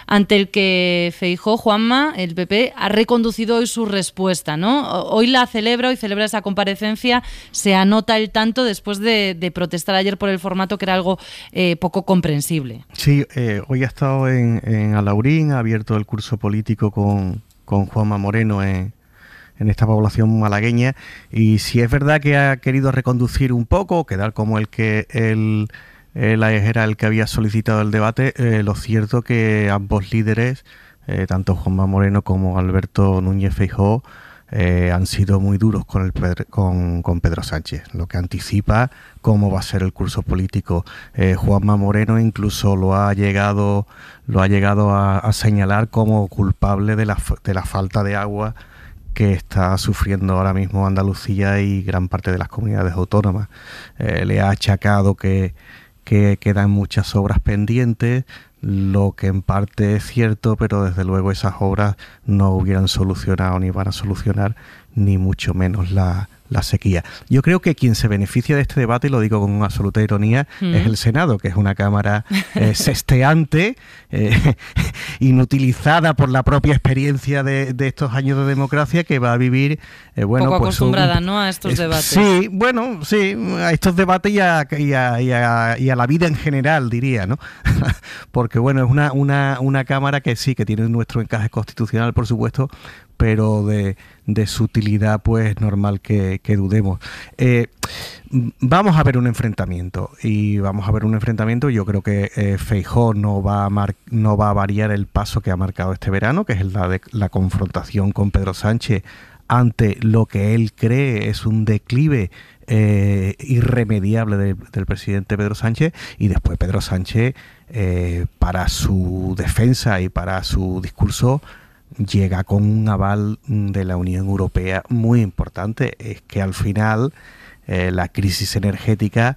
ante el que Feijó Juanma, el PP, ha reconducido hoy su respuesta. ¿no? Hoy la celebra, hoy celebra esa comparecencia, se anota el tanto después de, protestar ayer por el formato, que era algo eh, poco comprensible. Sí, eh, hoy ha estado en, en, Alaurín, ha abierto el curso político con, con Juanma Moreno en, esta población malagueña y si es verdad que ha querido reconducir un poco, quedar como el que el eh, la era el que había solicitado el debate, eh, lo cierto que ambos líderes, eh, tanto Juanma Moreno como Alberto Núñez Feijóo, han sido muy duros con, Pedro, con, Sánchez, lo que anticipa cómo va a ser el curso político. Eh, Juanma Moreno incluso lo ha llegado, lo ha llegado a, señalar como culpable de la, de la, falta de agua que está sufriendo ahora mismo Andalucía y gran parte de las comunidades autónomas. le ha achacado que que quedan muchas obras pendientes, lo que en parte es cierto, pero desde luego esas obras no hubieran solucionado ni van a solucionar ni mucho menos la, la sequía. Yo creo que quien se beneficia de este debate, y lo digo con absoluta ironía, mm. es el Senado, que es una Cámara eh, sesteante, eh, inutilizada por la propia experiencia de, de, estos años de democracia, que va a vivir, eh, bueno, Poco pues, acostumbrada, ¿no?, a estos debates. Sí, bueno, sí, a estos debates y a, y a, la vida en general, diría, ¿no? Porque, bueno, es una, una, una Cámara que sí, que tiene nuestro encaje constitucional, por supuesto, pero de, de su utilidad pues normal que, dudemos. Eh, vamos a ver un enfrentamiento y vamos a ver un enfrentamiento. Yo creo que eh, Feijóo no va, a no va a variar el paso que ha marcado este verano, que es la, confrontación con Pedro Sánchez ante lo que él cree es un declive eh, irremediable del presidente Pedro Sánchez y después Pedro Sánchez para su defensa y para su discurso llega con un aval mm, de la Unión Europea muy importante. Es que al final eh, la crisis energética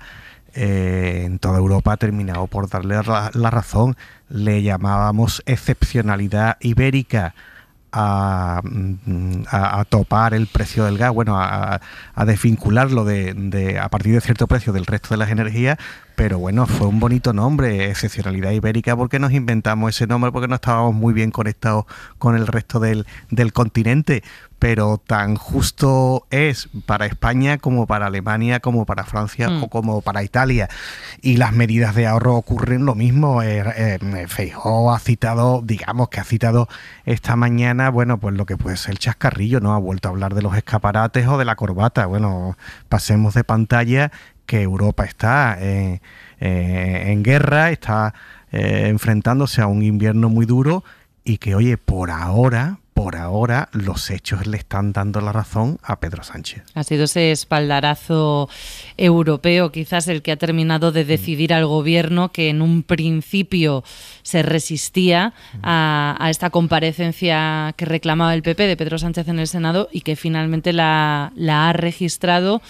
eh, en toda Europa ha terminado por darle la, razón. Le llamábamos excepcionalidad ibérica. A, mm, topar el precio del gas, bueno, a, a desvincularlo de, de, a partir de cierto precio del resto de las energías, pero bueno, fue un bonito nombre, excepcionalidad ibérica, porque nos inventamos ese nombre, porque no estábamos muy bien conectados con el resto del, continente. Pero tan justo es para España como para Alemania, como para Francia o mm. como para Italia. Y las medidas de ahorro ocurren lo mismo. Eh, eh ha citado, digamos que ha citado esta mañana, bueno, pues lo que puede ser el chascarrillo, ¿no? Ha vuelto a hablar de los escaparates o de la corbata. Bueno, pasemos de pantalla que Europa está eh, eh, en, guerra, está eh, enfrentándose a un invierno muy duro y que, oye, por ahora, por ahora los hechos le están dando la razón a Pedro Sánchez. Ha sido ese espaldarazo europeo quizás el que ha terminado de mm. decidir al gobierno que en un principio se resistía mm. a, esta comparecencia que reclamaba el PP de Pedro Sánchez en el Senado y que finalmente la, la ha registrado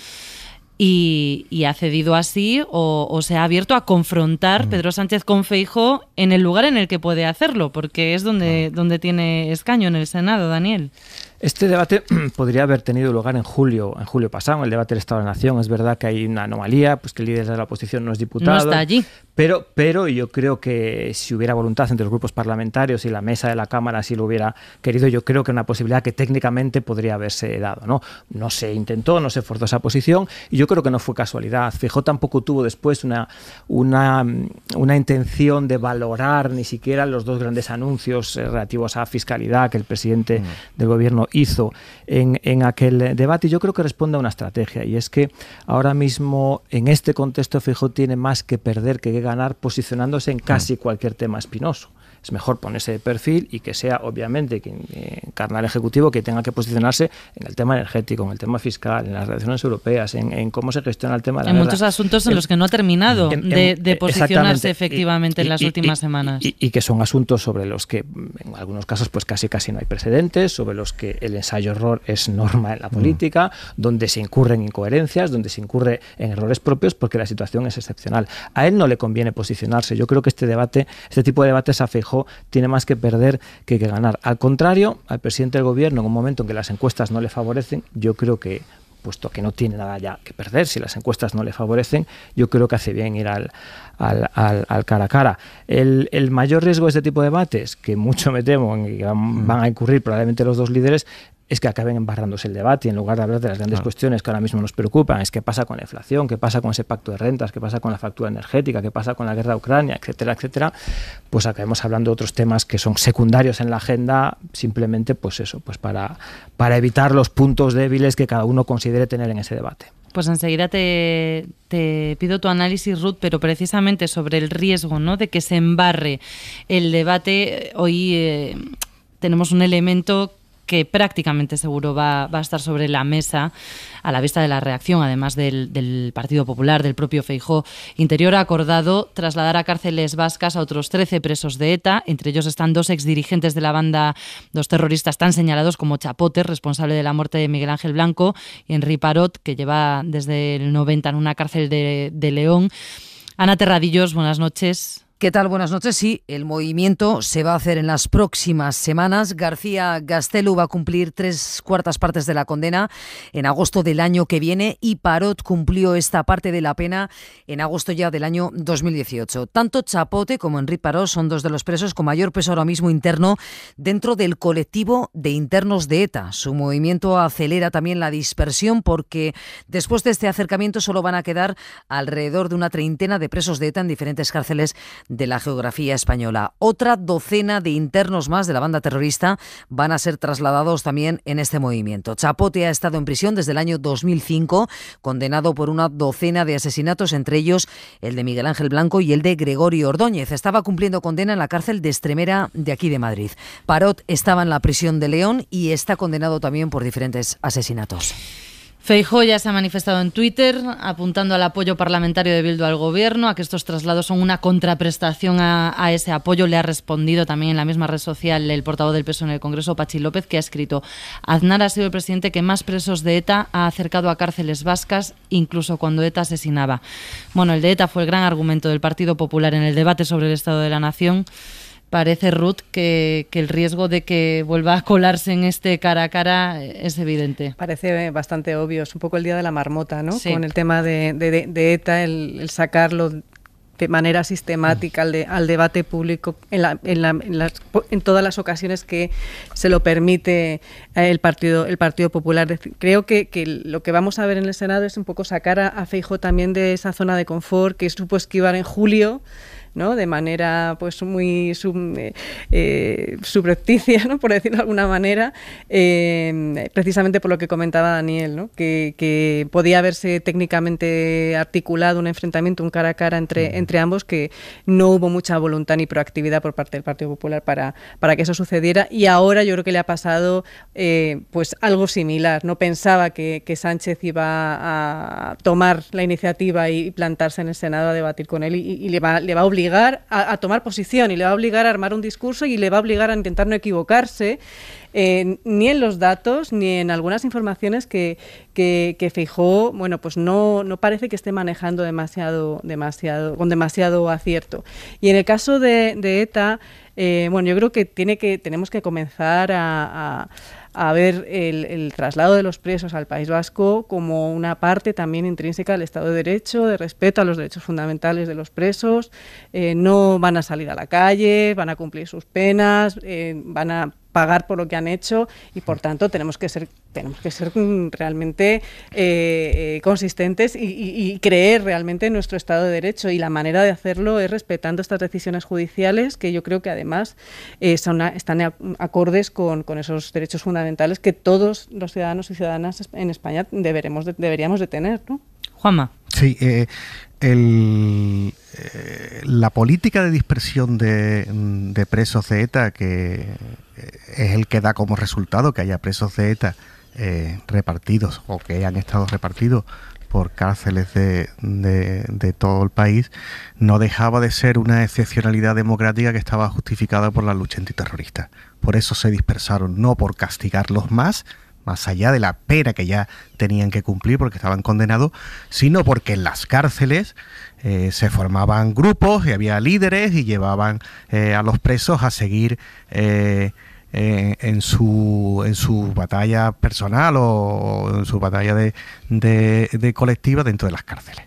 y, ha cedido así o, se ha abierto a confrontar mm. Pedro Sánchez con Feijo en el lugar en el que puede hacerlo, porque es donde, donde tiene escaño en el Senado, Daniel. Este debate podría haber tenido lugar en julio, en julio pasado, el debate del Estado de la Nación. Es verdad que hay una anomalía, pues que el líder de la oposición no es diputado. No está allí. Pero, pero yo creo que si hubiera voluntad entre los grupos parlamentarios y la mesa de la Cámara, si lo hubiera querido, yo creo que una posibilidad que técnicamente podría haberse dado. No, no se intentó, no se forzó esa posición y yo creo que no fue casualidad. Fijó tampoco tuvo después una, una, intención de valorar ni siquiera los dos grandes anuncios eh, relativos a fiscalidad que el presidente mm. del gobierno hizo en, aquel debate, yo creo que responde a una estrategia y es que ahora mismo en este contexto Fijo tiene más que perder que ganar posicionándose en casi mm. cualquier tema espinoso es mejor ponerse de perfil y que sea obviamente quien encarna eh, ejecutivo que tenga que posicionarse en el tema energético, en el tema fiscal, en las relaciones europeas, en, cómo se gestiona el tema de la En muchos asuntos en los que no ha terminado de, e-, posicionarse efectivamente en las últimas semanas. Y, que son asuntos sobre los que en algunos casos pues casi casi no hay precedentes, sobre los que el ensayo error es norma en la mm. política, donde se incurren incoherencias, donde se incurre en errores propios porque la situación es excepcional. A él no le conviene posicionarse. Yo creo que este debate, este tipo de debates afejó tiene más que perder que, que ganar. Al contrario, al presidente del gobierno, en un momento en que las encuestas no le favorecen, yo creo que puesto que no tiene nada ya que perder, si las encuestas no le favorecen, yo creo que hace bien ir al, al, cara a cara. El, mayor riesgo de este tipo de debates, que mucho me temo que mm. van, a incurrir probablemente los dos líderes, es que acaben embarrándose el debate y en lugar de hablar de las grandes cuestiones que ahora mismo nos preocupan, es qué pasa con la inflación, qué pasa con ese pacto de rentas, qué pasa con la factura energética, qué pasa con la guerra de Ucrania, etcétera, etcétera, pues acabemos hablando de otros temas que son secundarios en la agenda, simplemente pues eso, pues para, para evitar los puntos débiles que cada uno considere tener en ese debate. Pues enseguida te, te, pido tu análisis, Ruth, pero precisamente sobre el riesgo ¿no? de que se embarre el debate. Hoy eh, tenemos un elemento que prácticamente seguro va, a estar sobre la mesa a la vista de la reacción, además del, Partido Popular, del propio Feijó. Interior ha acordado trasladar a cárceles vascas a otros 13 presos de ETA. Entre ellos están dos exdirigentes de la banda, dos terroristas tan señalados como Chapote, responsable de la muerte de Miguel Ángel Blanco, y Henry Parot, que lleva desde el 90 en una cárcel de, de León. Ana Terradillos, buenas noches. ¿Qué tal? Buenas noches. Sí, el movimiento se va a hacer en las próximas semanas. García Gastelu va a cumplir tres cuartas partes de la condena en agosto del año que viene y Parot cumplió esta parte de la pena en agosto ya del año 2018. Tanto Chapote como Enrique Parot son dos de los presos con mayor peso ahora mismo interno dentro del colectivo de internos de ETA. Su movimiento acelera también la dispersión porque después de este acercamiento solo van a quedar alrededor de una treintena de presos de ETA en diferentes cárceles de la geografía española. Otra docena de internos más de la banda terrorista van a ser trasladados también en este movimiento. Chapote ha estado en prisión desde el año 2005, condenado por una docena de asesinatos, entre ellos el de Miguel Ángel Blanco y el de Gregorio Ordóñez. Estaba cumpliendo condena en la cárcel de Estremera de aquí de Madrid. Parot estaba en la prisión de León y está condenado también por diferentes asesinatos. Feijó ya se ha manifestado en Twitter apuntando al apoyo parlamentario de Bildu al gobierno, a que estos traslados son una contraprestación a, ese apoyo. Le ha respondido también en la misma red social el portavoz del PSOE en el Congreso, Pachi López, que ha escrito: Aznar ha sido el presidente que más presos de ETA ha acercado a cárceles vascas, incluso cuando ETA asesinaba. Bueno, el de ETA fue el gran argumento del Partido Popular en el debate sobre el Estado de la Nación parece Ruth que, el riesgo de que vuelva a colarse en este cara a cara es evidente. Parece eh, bastante obvio, es un poco el día de la marmota, ¿no? Con el tema de, ETA, el, sacarlo de manera sistemática al, debate público en, todas las ocasiones que se lo permite eh, el Partido, el partido Popular. Creo que, lo que vamos a ver en el Senado es un poco sacar a, a Feijo también de esa zona de confort que supo esquivar en julio de manera pues muy eh, eh, subrepticia, ¿no? por decirlo de alguna manera, eh, precisamente por lo que comentaba Daniel, ¿no? que, podía haberse técnicamente articulado un enfrentamiento, un cara a cara entre, entre ambos, que no hubo mucha voluntad ni proactividad por parte del Partido Popular para, para que eso sucediera. Y ahora yo creo que le ha pasado pues algo similar. No pensaba que, Sánchez iba a tomar la iniciativa y plantarse en el Senado a debatir con él y, le, va, le va a obligar a, tomar posición y le va a obligar a armar un discurso y le va a obligar a intentar no equivocarse eh, ni en los datos ni en algunas informaciones que, fijó, bueno, pues no, no parece que esté manejando demasiado, demasiado, con demasiado acierto. Y en el caso de, ETA, eh, bueno, yo creo que, tiene que tenemos que comenzar a a ver el, traslado de los presos al País Vasco como una parte también intrínseca del Estado de Derecho, de respeto a los derechos fundamentales de los presos. Eh, no van a salir a la calle, van a cumplir sus penas, eh, van a pagar por lo que han hecho y por tanto tenemos que ser tenemos que ser mm, realmente eh, eh, consistentes y, creer realmente en nuestro Estado de Derecho. Y la manera de hacerlo es respetando estas decisiones judiciales que yo creo que además eh, están acordes con, esos derechos fundamentales que todos los ciudadanos y ciudadanas en España deberemos deberíamos de tener. ¿no? Juanma. Sí, la política de dispersión de, de presos de que es el que da como resultado que haya presos de ETA eh, repartidos o que hayan estado repartidos por cárceles de, de, todo el país, no dejaba de ser una excepcionalidad democrática que estaba justificada por la lucha antiterrorista. Por eso se dispersaron, no por castigarlos más, más allá de la pena que ya tenían que cumplir porque estaban condenados, sino porque en las cárceles eh, se formaban grupos y había líderes y llevaban eh, a los presos a seguir eh, en, su, en su batalla personal o, en su batalla de, colectiva dentro de las cárceles.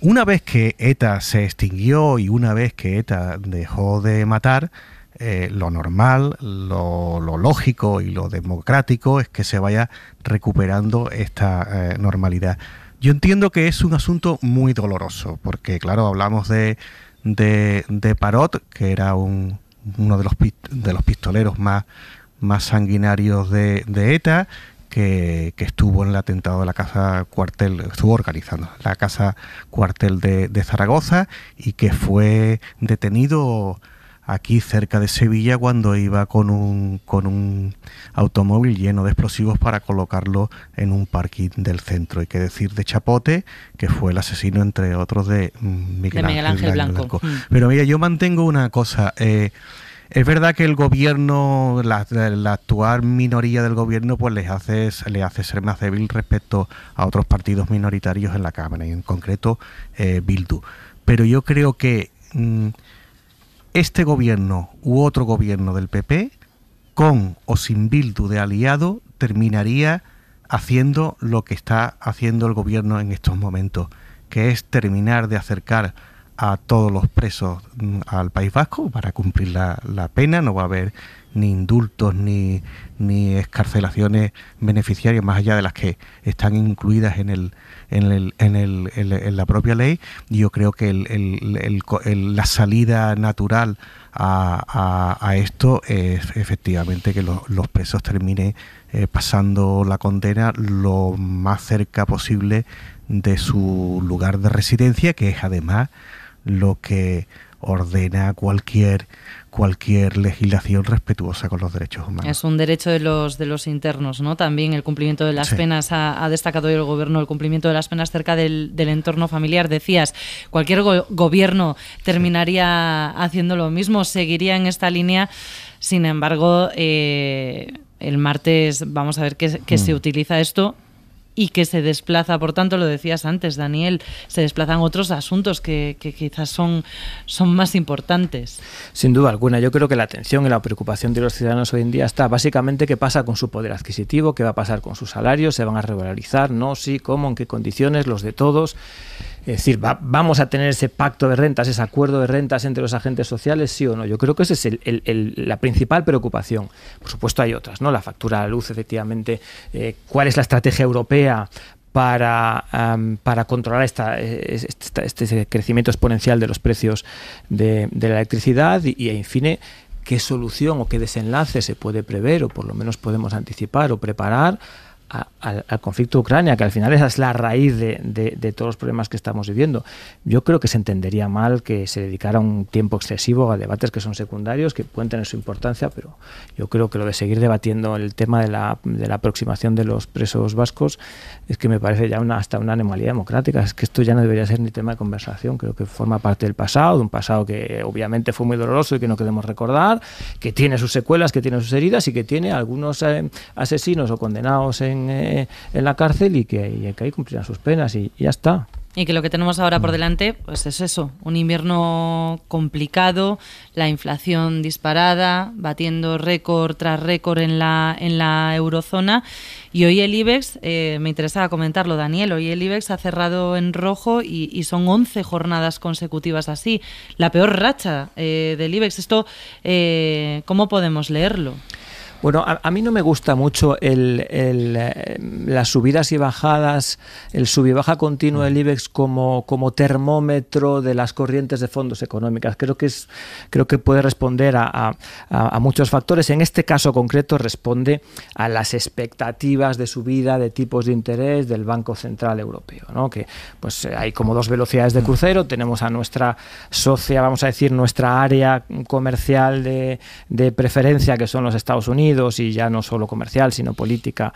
Una vez que ETA se extinguió y una vez que ETA dejó de matar, lo normal, lo, lógico y lo democrático es que se vaya recuperando esta normalidad. Yo entiendo que es un asunto muy doloroso, porque claro, hablamos de, de, Parot, que era uno de los, de los pistoleros más, más sanguinarios de, ETA, que, estuvo en el atentado de la casa cuartel, estuvo organizando la casa cuartel de Zaragoza y que fue detenido aquí cerca de Sevilla cuando iba con un, con un automóvil lleno de explosivos para colocarlo en un parking del centro. Hay que decir de Chapote, que fue el asesino, entre otros, de mm, Miguel, Ángel, Blanco. Mm. Pero mira, yo mantengo una cosa. Eh, es verdad que el gobierno, la, actual minoría del gobierno, pues les hace, les hace ser más débil respecto a otros partidos minoritarios en la Cámara, y en concreto eh, Bildu. Pero yo creo que mm, este gobierno u otro gobierno del PP, con o sin Bildu de aliado, terminaría haciendo lo que está haciendo el gobierno en estos momentos, que es terminar de acercar a todos los presos mm, al País Vasco para cumplir la, pena, no va a haber ni indultos ni, ni, escarcelaciones beneficiarias más allá de las que están incluidas en, el, en, el, en, el, en la propia ley. Yo creo que el... la salida natural a, a, esto es efectivamente que los presos terminen eh, pasando la condena lo más cerca posible de su lugar de residencia, que es además lo que ordena cualquier cualquier legislación respetuosa con los derechos humanos. Es un derecho de los de los internos, ¿no? También el cumplimiento de las penas ha, destacado hoy el gobierno el cumplimiento de las penas cerca del, entorno familiar. Decías, cualquier gobierno terminaría haciendo lo mismo, seguiría en esta línea. Sin embargo, eh, el martes vamos a ver que, se mm. utiliza esto y que se desplaza, por tanto, lo decías antes, Daniel, se desplazan otros asuntos que, quizás son, son más importantes. Sin duda alguna, yo creo que la atención y la preocupación de los ciudadanos hoy en día está básicamente qué pasa con su poder adquisitivo, qué va a pasar con sus salarios, se van a regularizar, no, sí, cómo, en qué condiciones, los de todos. Es decir, vamos a tener ese pacto de rentas, ese acuerdo de rentas entre los agentes sociales, sí o no. Yo creo que esa es la principal preocupación. Por supuesto hay otras, ¿no? La factura de la luz, efectivamente. Eh, ¿Cuál es la estrategia europea para, controlar esta, este, crecimiento exponencial de los precios de, la electricidad? Y, y en fin, qué solución o qué desenlace se puede prever o por lo menos podemos anticipar o preparar al, conflicto de Ucrania, que al final esa es la raíz de, todos los problemas que estamos viviendo. Yo creo que se entendería mal que se dedicara un tiempo excesivo a debates que son secundarios, que pueden tener su importancia, pero yo creo que lo de seguir debatiendo el tema de la, aproximación de los presos vascos es que me parece ya una, hasta una anomalía democrática. Es que esto ya no debería ser ni tema de conversación. Creo que forma parte del pasado, de un pasado que obviamente fue muy doloroso y que no queremos recordar, que tiene sus secuelas, que tiene sus heridas y que tiene algunos eh, asesinos o condenados en eh, en, la cárcel y que, ahí cumplirán sus penas y, ya está. Y que lo que tenemos ahora por delante, pues es eso, un invierno complicado, la inflación disparada, batiendo récord tras récord en la, en la eurozona. Y hoy el IBEX, eh, me interesaba comentarlo, Daniel, hoy el IBEX ha cerrado en rojo y, son 11 jornadas consecutivas así. La peor racha eh, del IBEX. Esto, ¿cómo podemos leerlo? Bueno, a, mí no me gusta mucho el, eh, las subidas y bajadas, el sub y baja continuo del mm. IBEX como, termómetro de las corrientes de fondos económicas. Creo que, es, creo que puede responder a, muchos factores. En este caso concreto responde a las expectativas de subida de tipos de interés del Banco Central Europeo, que pues eh, hay como dos velocidades de mm. crucero. Tenemos a nuestra socia, vamos a decir, nuestra área comercial de preferencia, que son los Estados Unidos y ya no solo comercial, sino política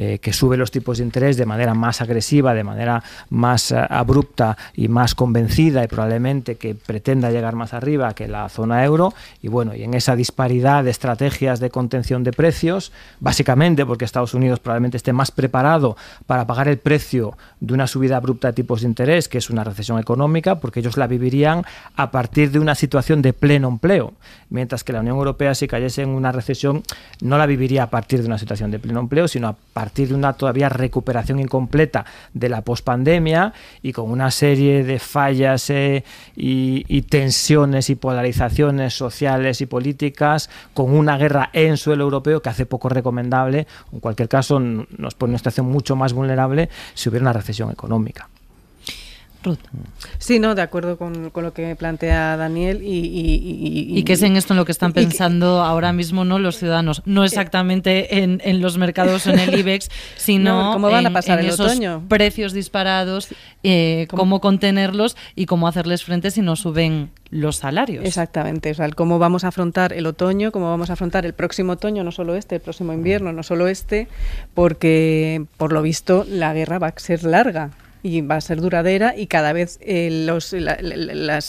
eh, que sube los tipos de interés de manera más agresiva, de manera más eh, abrupta y más convencida y probablemente que pretenda llegar más arriba que la zona euro. Y bueno, y en esa disparidad de estrategias de contención de precios, básicamente porque Estados Unidos probablemente esté más preparado para pagar el precio de una subida abrupta de tipos de interés, que es una recesión económica, porque ellos la vivirían a partir de una situación de pleno empleo, mientras que la Unión Europea si cayese en una recesión no la viviría a partir de una situación de pleno empleo, sino a partir de una todavía recuperación incompleta de la pospandemia y con una serie de fallas eh, y, tensiones y polarizaciones sociales y políticas, con una guerra en suelo europeo que hace poco recomendable, en cualquier caso nos pone una situación mucho más vulnerable si hubiera una recesión económica. Sí, no, de acuerdo con, lo que plantea Daniel y... Y, que es en esto en lo que están pensando ahora mismo no los ciudadanos, no eh. exactamente en, los mercados en el IBEX, sino ¿cómo van a pasar el otoño? precios disparados, eh, ¿Cómo? contenerlos y cómo hacerles frente si no suben los salarios. Exactamente, o sea, cómo vamos a afrontar el otoño, cómo vamos a afrontar el próximo otoño, no solo este, el próximo invierno, no solo este, porque por lo visto la guerra va a ser larga y va a ser duradera y cada vez eh, los,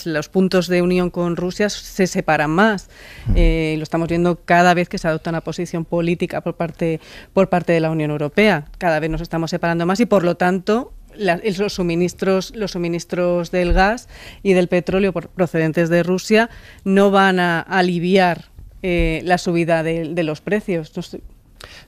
los puntos de unión con Rusia se separan más. Eh, lo estamos viendo cada vez que se adopta una posición política por parte, por parte de la Unión Europea. Cada vez nos estamos separando más y, por lo tanto, los suministros los suministros del gas y del petróleo procedentes de Rusia no van a aliviar eh, la subida de, los precios.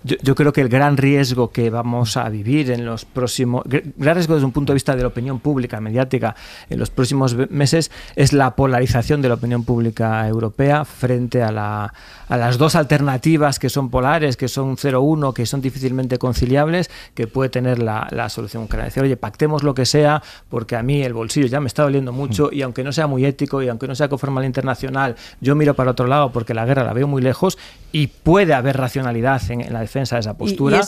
Yo, creo que el gran riesgo que vamos a vivir en los próximos, gran riesgo desde un punto de vista de la opinión pública, mediática, en los próximos meses, es la polarización de la opinión pública europea frente a, la, a las dos alternativas que son polares, que son 0-1, que son difícilmente conciliables, que puede tener la, la solución ucraniana. Decir, oye, pactemos lo que sea, porque a mí el bolsillo ya me está doliendo mucho mm. y aunque no sea muy ético y aunque no sea conforme a internacional, yo miro para otro lado porque la guerra la veo muy lejos y puede haber racionalidad en en, la defensa de esa postura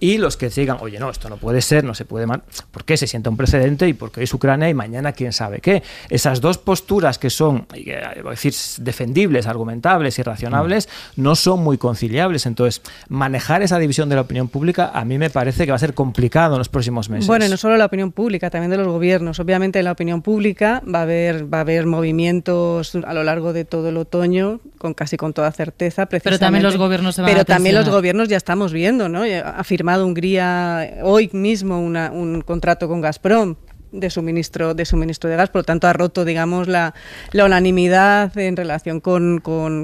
y, los que digan, oye, no, esto no puede ser, no se puede porque se sienta un precedente y porque es Ucrania y mañana quién sabe qué. Esas dos posturas que son, eh, voy a decir, defendibles, argumentables y racionables, mm. no son muy conciliables. Entonces, manejar esa división de la opinión pública a mí me parece que va a ser complicado en los próximos meses. Bueno, y no solo la opinión pública, también de los gobiernos. Obviamente, en la opinión pública va a haber, va a haber movimientos a lo largo de todo el otoño, con casi con toda certeza. Pero también los gobiernos se van pero también los gobiernos ya estamos viendo, ¿no? Ha firmado Hungría hoy mismo un contrato con Gazprom de suministro de suministro de gas, por lo tanto ha roto digamos la, unanimidad en relación con,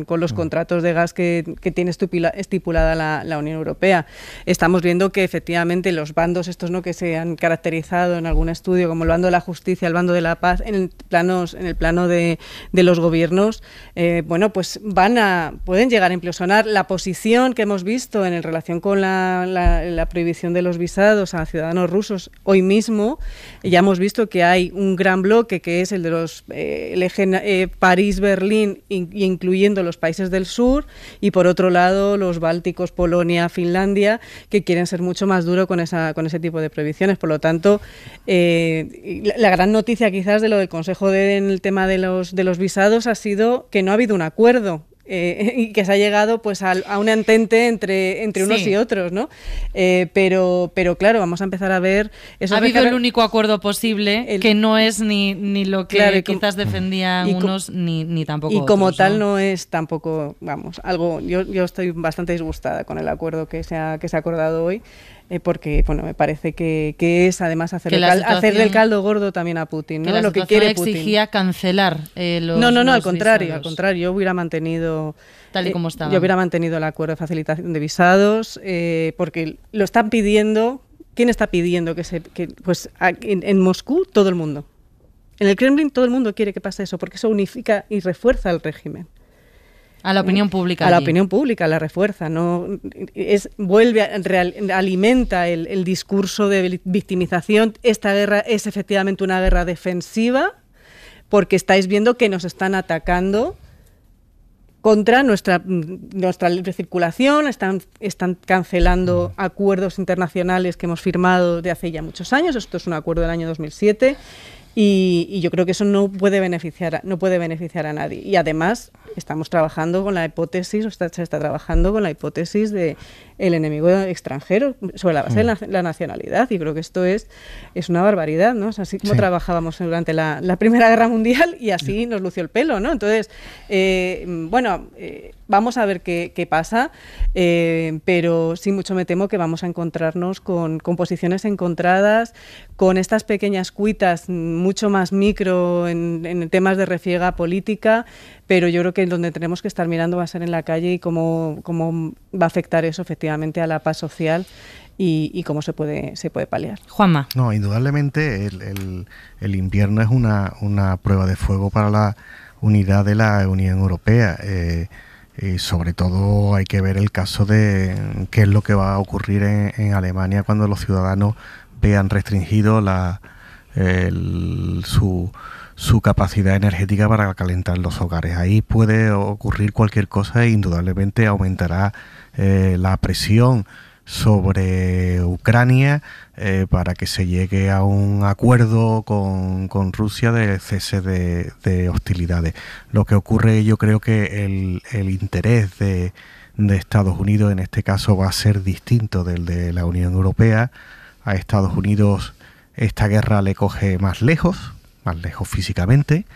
los mm. contratos de gas que, tiene estipulada la, Unión Europea. Estamos viendo que efectivamente los bandos estos no que se han caracterizado en algún estudio como el bando de la justicia, el bando de la paz, en el planos, en el plano de, los gobiernos, eh, bueno pues van a pueden llegar a implosionar la posición que hemos visto en relación con la, la, prohibición de los visados a ciudadanos rusos hoy mismo ya hemos hemos visto que hay un gran bloque que es el de los eh, eh, París, Berlín, incluyendo los países del sur, y por otro lado los bálticos, Polonia, Finlandia, que quieren ser mucho más duros con con ese tipo de prohibiciones. Por lo tanto, eh, la, gran noticia quizás de lo del Consejo en el tema de los visados ha sido que no ha habido un acuerdo eh, y que se ha llegado pues a, un entente entre, entre unos y otros, ¿no? Eh, pero, pero claro, vamos a empezar a ver... ha habido el único acuerdo posible que no es ni, ni lo que quizás defendían unos ni, ni, tampoco Y como tal ¿no? es tampoco, vamos, algo... Yo, yo estoy bastante disgustada con el acuerdo que se que se ha acordado hoy. Eh, porque bueno, me parece que, es además hacerle, el caldo gordo también a Putin, ¿no? Que lo que quiere exigía cancelar eh, los No, no, no, al contrario, al contrario, yo hubiera mantenido tal y eh, como Yo hubiera mantenido el acuerdo de facilitación de visados porque lo están pidiendo ¿Quién está pidiendo que se.? pues en, en Moscú todo el mundo. En el Kremlin todo el mundo quiere que pase eso, porque eso unifica y refuerza el régimen. A la ¿Mm? opinión pública. A la opinión pública, la refuerza, no es vuelve alimenta el, discurso de victimización. Esta guerra es efectivamente una guerra defensiva porque estáis viendo que nos están atacando contra nuestra, mm, nuestra libre circulación, están, están cancelando mm. acuerdos internacionales que hemos firmado de hace ya muchos años, esto es un acuerdo del año 2007, y, yo creo que eso no puede beneficiar no puede beneficiar a nadie y además estamos trabajando con la hipótesis o está, está trabajando con la hipótesis de el enemigo extranjero sobre la base de mm. la, nacionalidad. Y creo que esto es, es una barbaridad, ¿no? así como trabajábamos durante la, Primera Guerra Mundial y así nos lució el pelo, ¿no? Entonces, eh, bueno, eh, vamos a ver qué, pasa, eh, pero sí mucho me temo que vamos a encontrarnos con, con posiciones encontradas, con estas pequeñas cuitas mucho más micro en, en temas de refiega política, pero yo creo que donde tenemos que estar mirando va a ser en la calle y cómo, cómo va a afectar eso efectivamente a la paz social y, cómo se puede, se puede paliar. Juanma. No, indudablemente el, invierno es una, una, prueba de fuego para la unidad de la Unión Europea. Eh, y sobre todo hay que ver el caso de qué es lo que va a ocurrir en, en Alemania cuando los ciudadanos vean restringido la, su, su capacidad energética para calentar los hogares. Ahí puede ocurrir cualquier cosa e indudablemente aumentará eh, la presión sobre Ucrania eh, para que se llegue a un acuerdo con, Rusia de cese de, hostilidades. Lo que ocurre yo creo que el, interés de, de Estados Unidos en este caso va a ser distinto del de la Unión Europea. A Estados Unidos esta guerra le coge más lejos más lejos físicamente.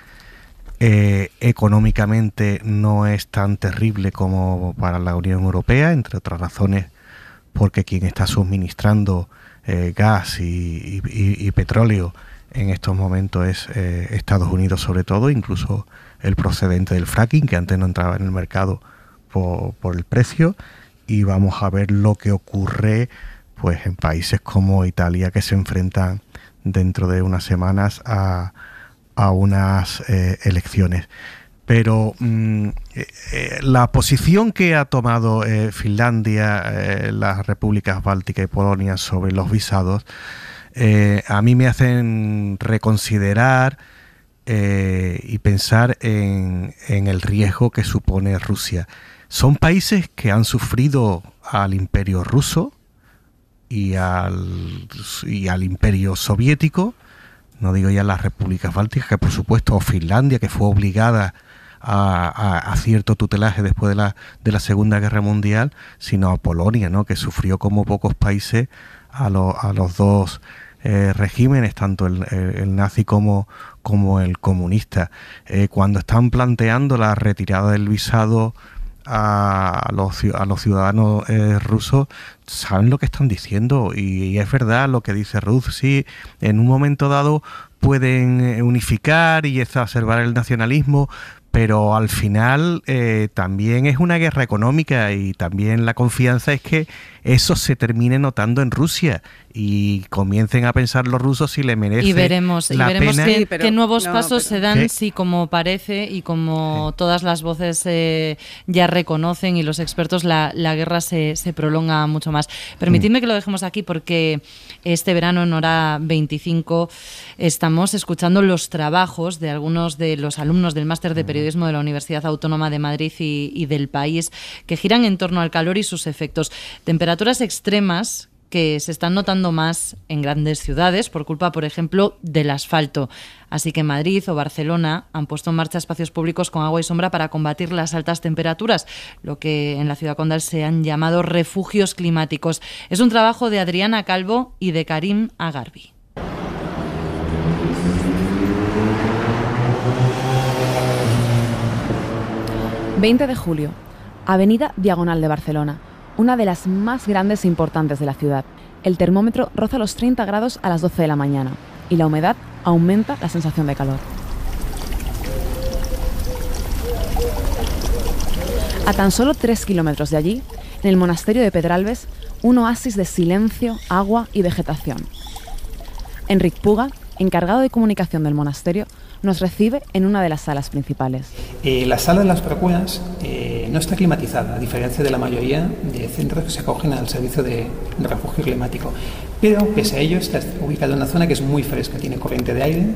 Eh, económicamente no es tan terrible como para la Unión Europea, entre otras razones porque quien está suministrando eh, gas y, petróleo en estos momentos es eh, Estados Unidos sobre todo, incluso el procedente del fracking, que antes no entraba en el mercado por, por el precio, y vamos a ver lo que ocurre pues en países como Italia que se enfrentan dentro de unas semanas a, unas eh, elecciones. Pero mm, eh, eh, la posición que ha tomado Finlandia, las repúblicas bálticas y Polonia sobre los visados, a mí me hacen reconsiderar y pensar en el riesgo que supone Rusia. Son países que han sufrido al imperio ruso, y al, y al imperio soviético, no digo ya las repúblicas bálticas, que por supuesto, o Finlandia, que fue obligada a, cierto tutelaje después de la, de la Segunda Guerra Mundial, sino a Polonia, ¿no? que sufrió como pocos países a, a los dos eh, regímenes, tanto el, nazi como, como el comunista. Eh, cuando están planteando la retirada del visado a los, a los ciudadanos eh, rusos saben lo que están diciendo y, es verdad lo que dice Ruth, sí, en un momento dado pueden eh, unificar y exacerbar el nacionalismo, pero al final eh, también es una guerra económica y también la confianza es que eso se termine notando en Rusia y comiencen a pensar los rusos si le merece. Y veremos, y veremos qué nuevos pasos se dan, si como parece y como todas las voces eh, ya reconocen y los expertos, la, guerra se, prolonga mucho más. Permitidme mm. que lo dejemos aquí porque este verano, en hora 25, estamos escuchando los trabajos de algunos de los alumnos del Máster de mm. Periodismo de la Universidad Autónoma de Madrid y, y del país que giran en torno al calor y sus efectos. Temperatura temperaturas extremas que se están notando más en grandes ciudades por culpa, por ejemplo, del asfalto. Así que Madrid o Barcelona han puesto en marcha espacios públicos con agua y sombra para combatir las altas temperaturas, lo que en la ciudad condal se han llamado refugios climáticos. Es un trabajo de Adriana Calvo y de Karim Agarbi. ...20 de julio... Avenida Diagonal de Barcelona una de las más grandes e importantes de la ciudad. El termómetro roza los 30 grados a las 12 de la mañana y la humedad aumenta la sensación de calor. A tan solo 3 kilómetros de allí, en el monasterio de Pedralbes, un oasis de silencio, agua y vegetación. Enric Puga, encargado de comunicación del monasterio, nos recibe en una de las salas principales. Eh, la sala de las procuras eh, no está climatizada, a diferencia de la mayoría de centros que se acogen al servicio de refugio climático. Pero, pese a ello, está ubicada en una zona que es muy fresca, tiene corriente de aire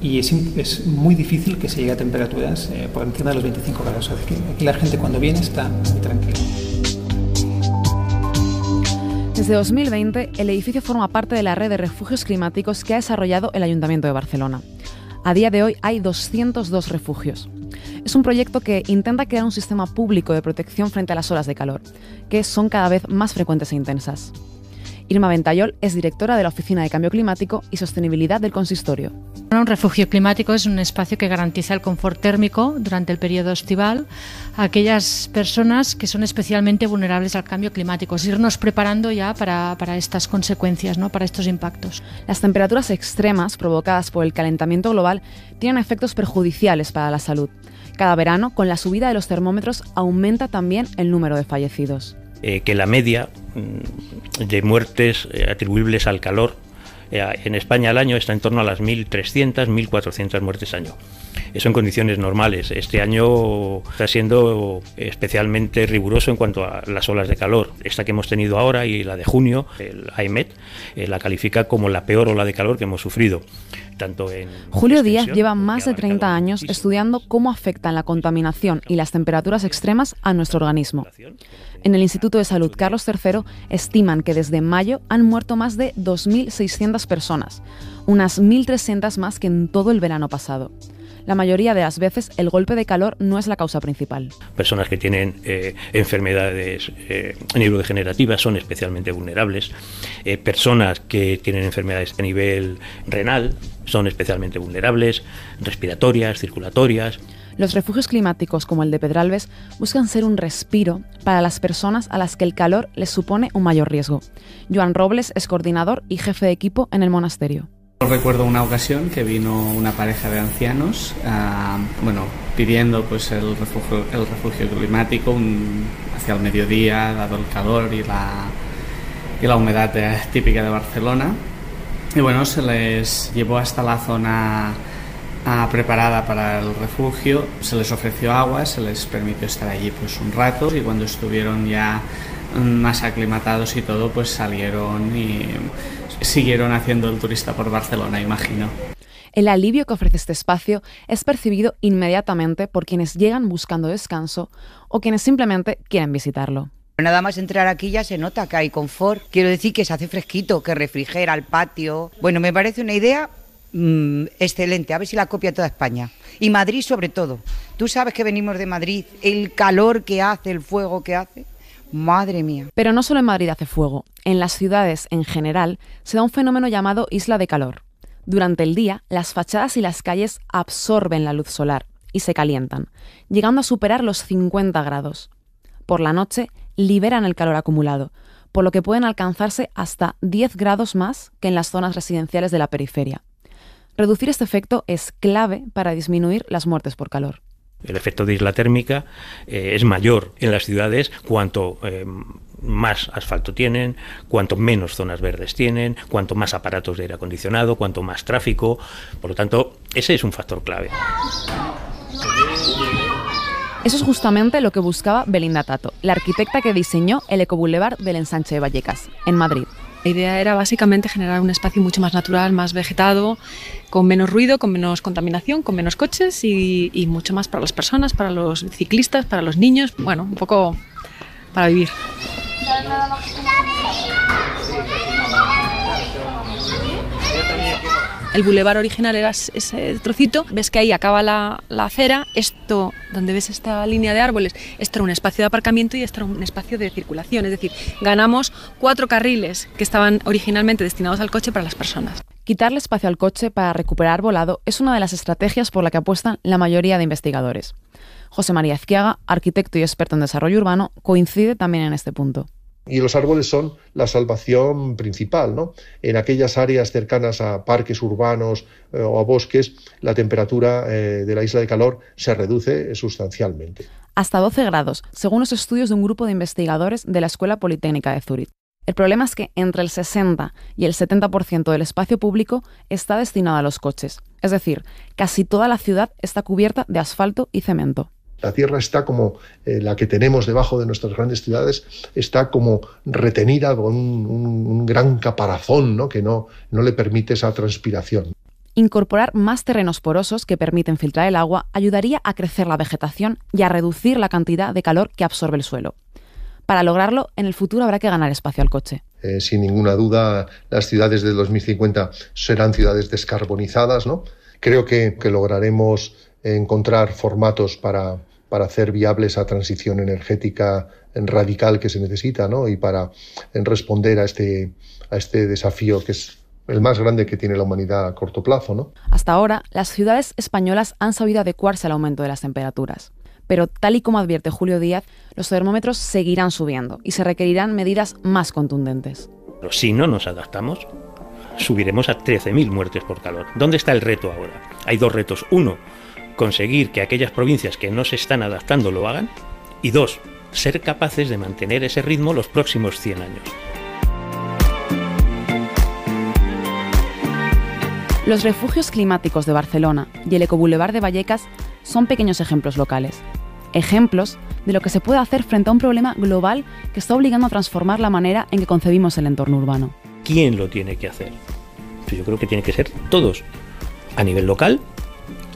y es, muy difícil que se llegue a temperaturas eh, por encima de los 25 grados. que aquí la gente cuando viene está muy tranquila. Desde 2020, el edificio forma parte de la red de refugios climáticos que ha desarrollado el Ayuntamiento de Barcelona. A día de hoy hay 202 refugios. Es un proyecto que intenta crear un sistema público de protección frente a las olas de calor, que son cada vez más frecuentes e intensas. Irma Ventayol es directora de la Oficina de Cambio Climático y Sostenibilidad del Consistorio. Un refugio climático es un espacio que garantiza el confort térmico durante el periodo estival a aquellas personas que son especialmente vulnerables al cambio climático, irnos preparando ya para, para estas consecuencias, ¿no? para estos impactos. Las temperaturas extremas provocadas por el calentamiento global tienen efectos perjudiciales para la salud. Cada verano, con la subida de los termómetros, aumenta también el número de fallecidos. Eh, que la media mm, de muertes eh, atribuibles al calor eh, en España al año está en torno a las 1.300, 1.400 muertes año. Eso en condiciones normales. Este año está siendo especialmente riguroso en cuanto a las olas de calor. Esta que hemos tenido ahora y la de junio, el AIMET, la califica como la peor ola de calor que hemos sufrido. Tanto en Julio Díaz lleva más de 30 años estudiando cómo afectan la contaminación y las temperaturas extremas a nuestro organismo. En el Instituto de Salud Carlos III estiman que desde mayo han muerto más de 2.600 personas, unas 1.300 más que en todo el verano pasado. La mayoría de las veces el golpe de calor no es la causa principal. Personas que tienen eh, enfermedades eh, neurodegenerativas son especialmente vulnerables. Eh, personas que tienen enfermedades a nivel renal son especialmente vulnerables, respiratorias, circulatorias. Los refugios climáticos como el de Pedralbes buscan ser un respiro para las personas a las que el calor les supone un mayor riesgo. Joan Robles es coordinador y jefe de equipo en el monasterio. Recuerdo una ocasión que vino una pareja de ancianos, ah, bueno, pidiendo pues el refugio, climático hacia el mediodía, dado el calor y la, y la humedad eh, típica de Barcelona. Y bueno, se les llevó hasta la zona Ah, preparada para el refugio, se les ofreció agua, se les permitió estar allí pues un rato y cuando estuvieron ya más aclimatados y todo, pues salieron y siguieron haciendo el turista por Barcelona, imagino. El alivio que ofrece este espacio es percibido inmediatamente por quienes llegan buscando descanso o quienes simplemente quieren visitarlo. Nada más entrar aquí ya se nota que hay confort. Quiero decir que se hace fresquito, que refrigera el patio. Bueno, me parece una idea Mm, excelente. A ver si la copia toda España. Y Madrid sobre todo. Tú sabes que venimos de Madrid, el calor que hace, el fuego que hace. Madre mía. Pero no solo en Madrid hace fuego. En las ciudades, en general, se da un fenómeno llamado isla de calor. Durante el día, las fachadas y las calles absorben la luz solar y se calientan, llegando a superar los 50 grados. Por la noche, liberan el calor acumulado, por lo que pueden alcanzarse hasta 10 grados más que en las zonas residenciales de la periferia. Reducir este efecto es clave para disminuir las muertes por calor. El efecto de isla térmica eh, es mayor en las ciudades cuanto eh, más asfalto tienen, cuanto menos zonas verdes tienen, cuanto más aparatos de aire acondicionado, cuanto más tráfico. Por lo tanto, ese es un factor clave. Eso es justamente lo que buscaba Belinda Tato, la arquitecta que diseñó el Ecobulevar del Ensanche de Vallecas, en Madrid. La idea era básicamente generar un espacio mucho más natural, más vegetado, con menos ruido, con menos contaminación, con menos coches y, y mucho más para las personas, para los ciclistas, para los niños, bueno, un poco para vivir. el bulevar original era ese trocito, ves que ahí acaba la, acera, esto, donde ves esta línea de árboles, esto era un espacio de aparcamiento y esto era un espacio de circulación, es decir, ganamos cuatro carriles que estaban originalmente destinados al coche para las personas. Quitarle espacio al coche para recuperar volado es una de las estrategias por la que apuestan la mayoría de investigadores. José María Azquiaga, arquitecto y experto en desarrollo urbano, coincide también en este punto. Y los árboles son la salvación principal, ¿no? En aquellas áreas cercanas a parques urbanos eh, o a bosques, la temperatura eh, de la isla de calor se reduce sustancialmente. Hasta 12 grados, según los estudios de un grupo de investigadores de la Escuela Politécnica de Zúrich. El problema es que entre el 60 y el 70% del espacio público está destinado a los coches, es decir, casi toda la ciudad está cubierta de asfalto y cemento. La tierra está como eh, la que tenemos debajo de nuestras grandes ciudades, está como retenida con un, gran caparazón que no, no le permite esa transpiración. Incorporar más terrenos porosos que permiten filtrar el agua ayudaría a crecer la vegetación y a reducir la cantidad de calor que absorbe el suelo. Para lograrlo, en el futuro habrá que ganar espacio al coche. Eh, sin ninguna duda, las ciudades de 2050 serán ciudades descarbonizadas, ¿no? Creo que lograremos encontrar formatos para para hacer viable esa transición energética radical que se necesita y para responder a este, a este desafío que es el más grande que tiene la humanidad a corto plazo. ¿no? Hasta ahora, las ciudades españolas han sabido adecuarse al aumento de las temperaturas. Pero tal y como advierte Julio Díaz, los termómetros seguirán subiendo y se requerirán medidas más contundentes. Pero si no nos adaptamos, subiremos a 13.000 muertes por calor. ¿Dónde está el reto ahora? Hay dos retos. Uno, conseguir que aquellas provincias que no se están adaptando lo hagan. Y dos, ser capaces de mantener ese ritmo los próximos 100 años. Los refugios climáticos de Barcelona y el ecobulevar de Vallecas son pequeños ejemplos locales. Ejemplos de lo que se puede hacer frente a un problema global que está obligando a transformar la manera en que concebimos el entorno urbano. ¿Quién lo tiene que hacer? Pues yo creo que tiene que ser todos, a nivel local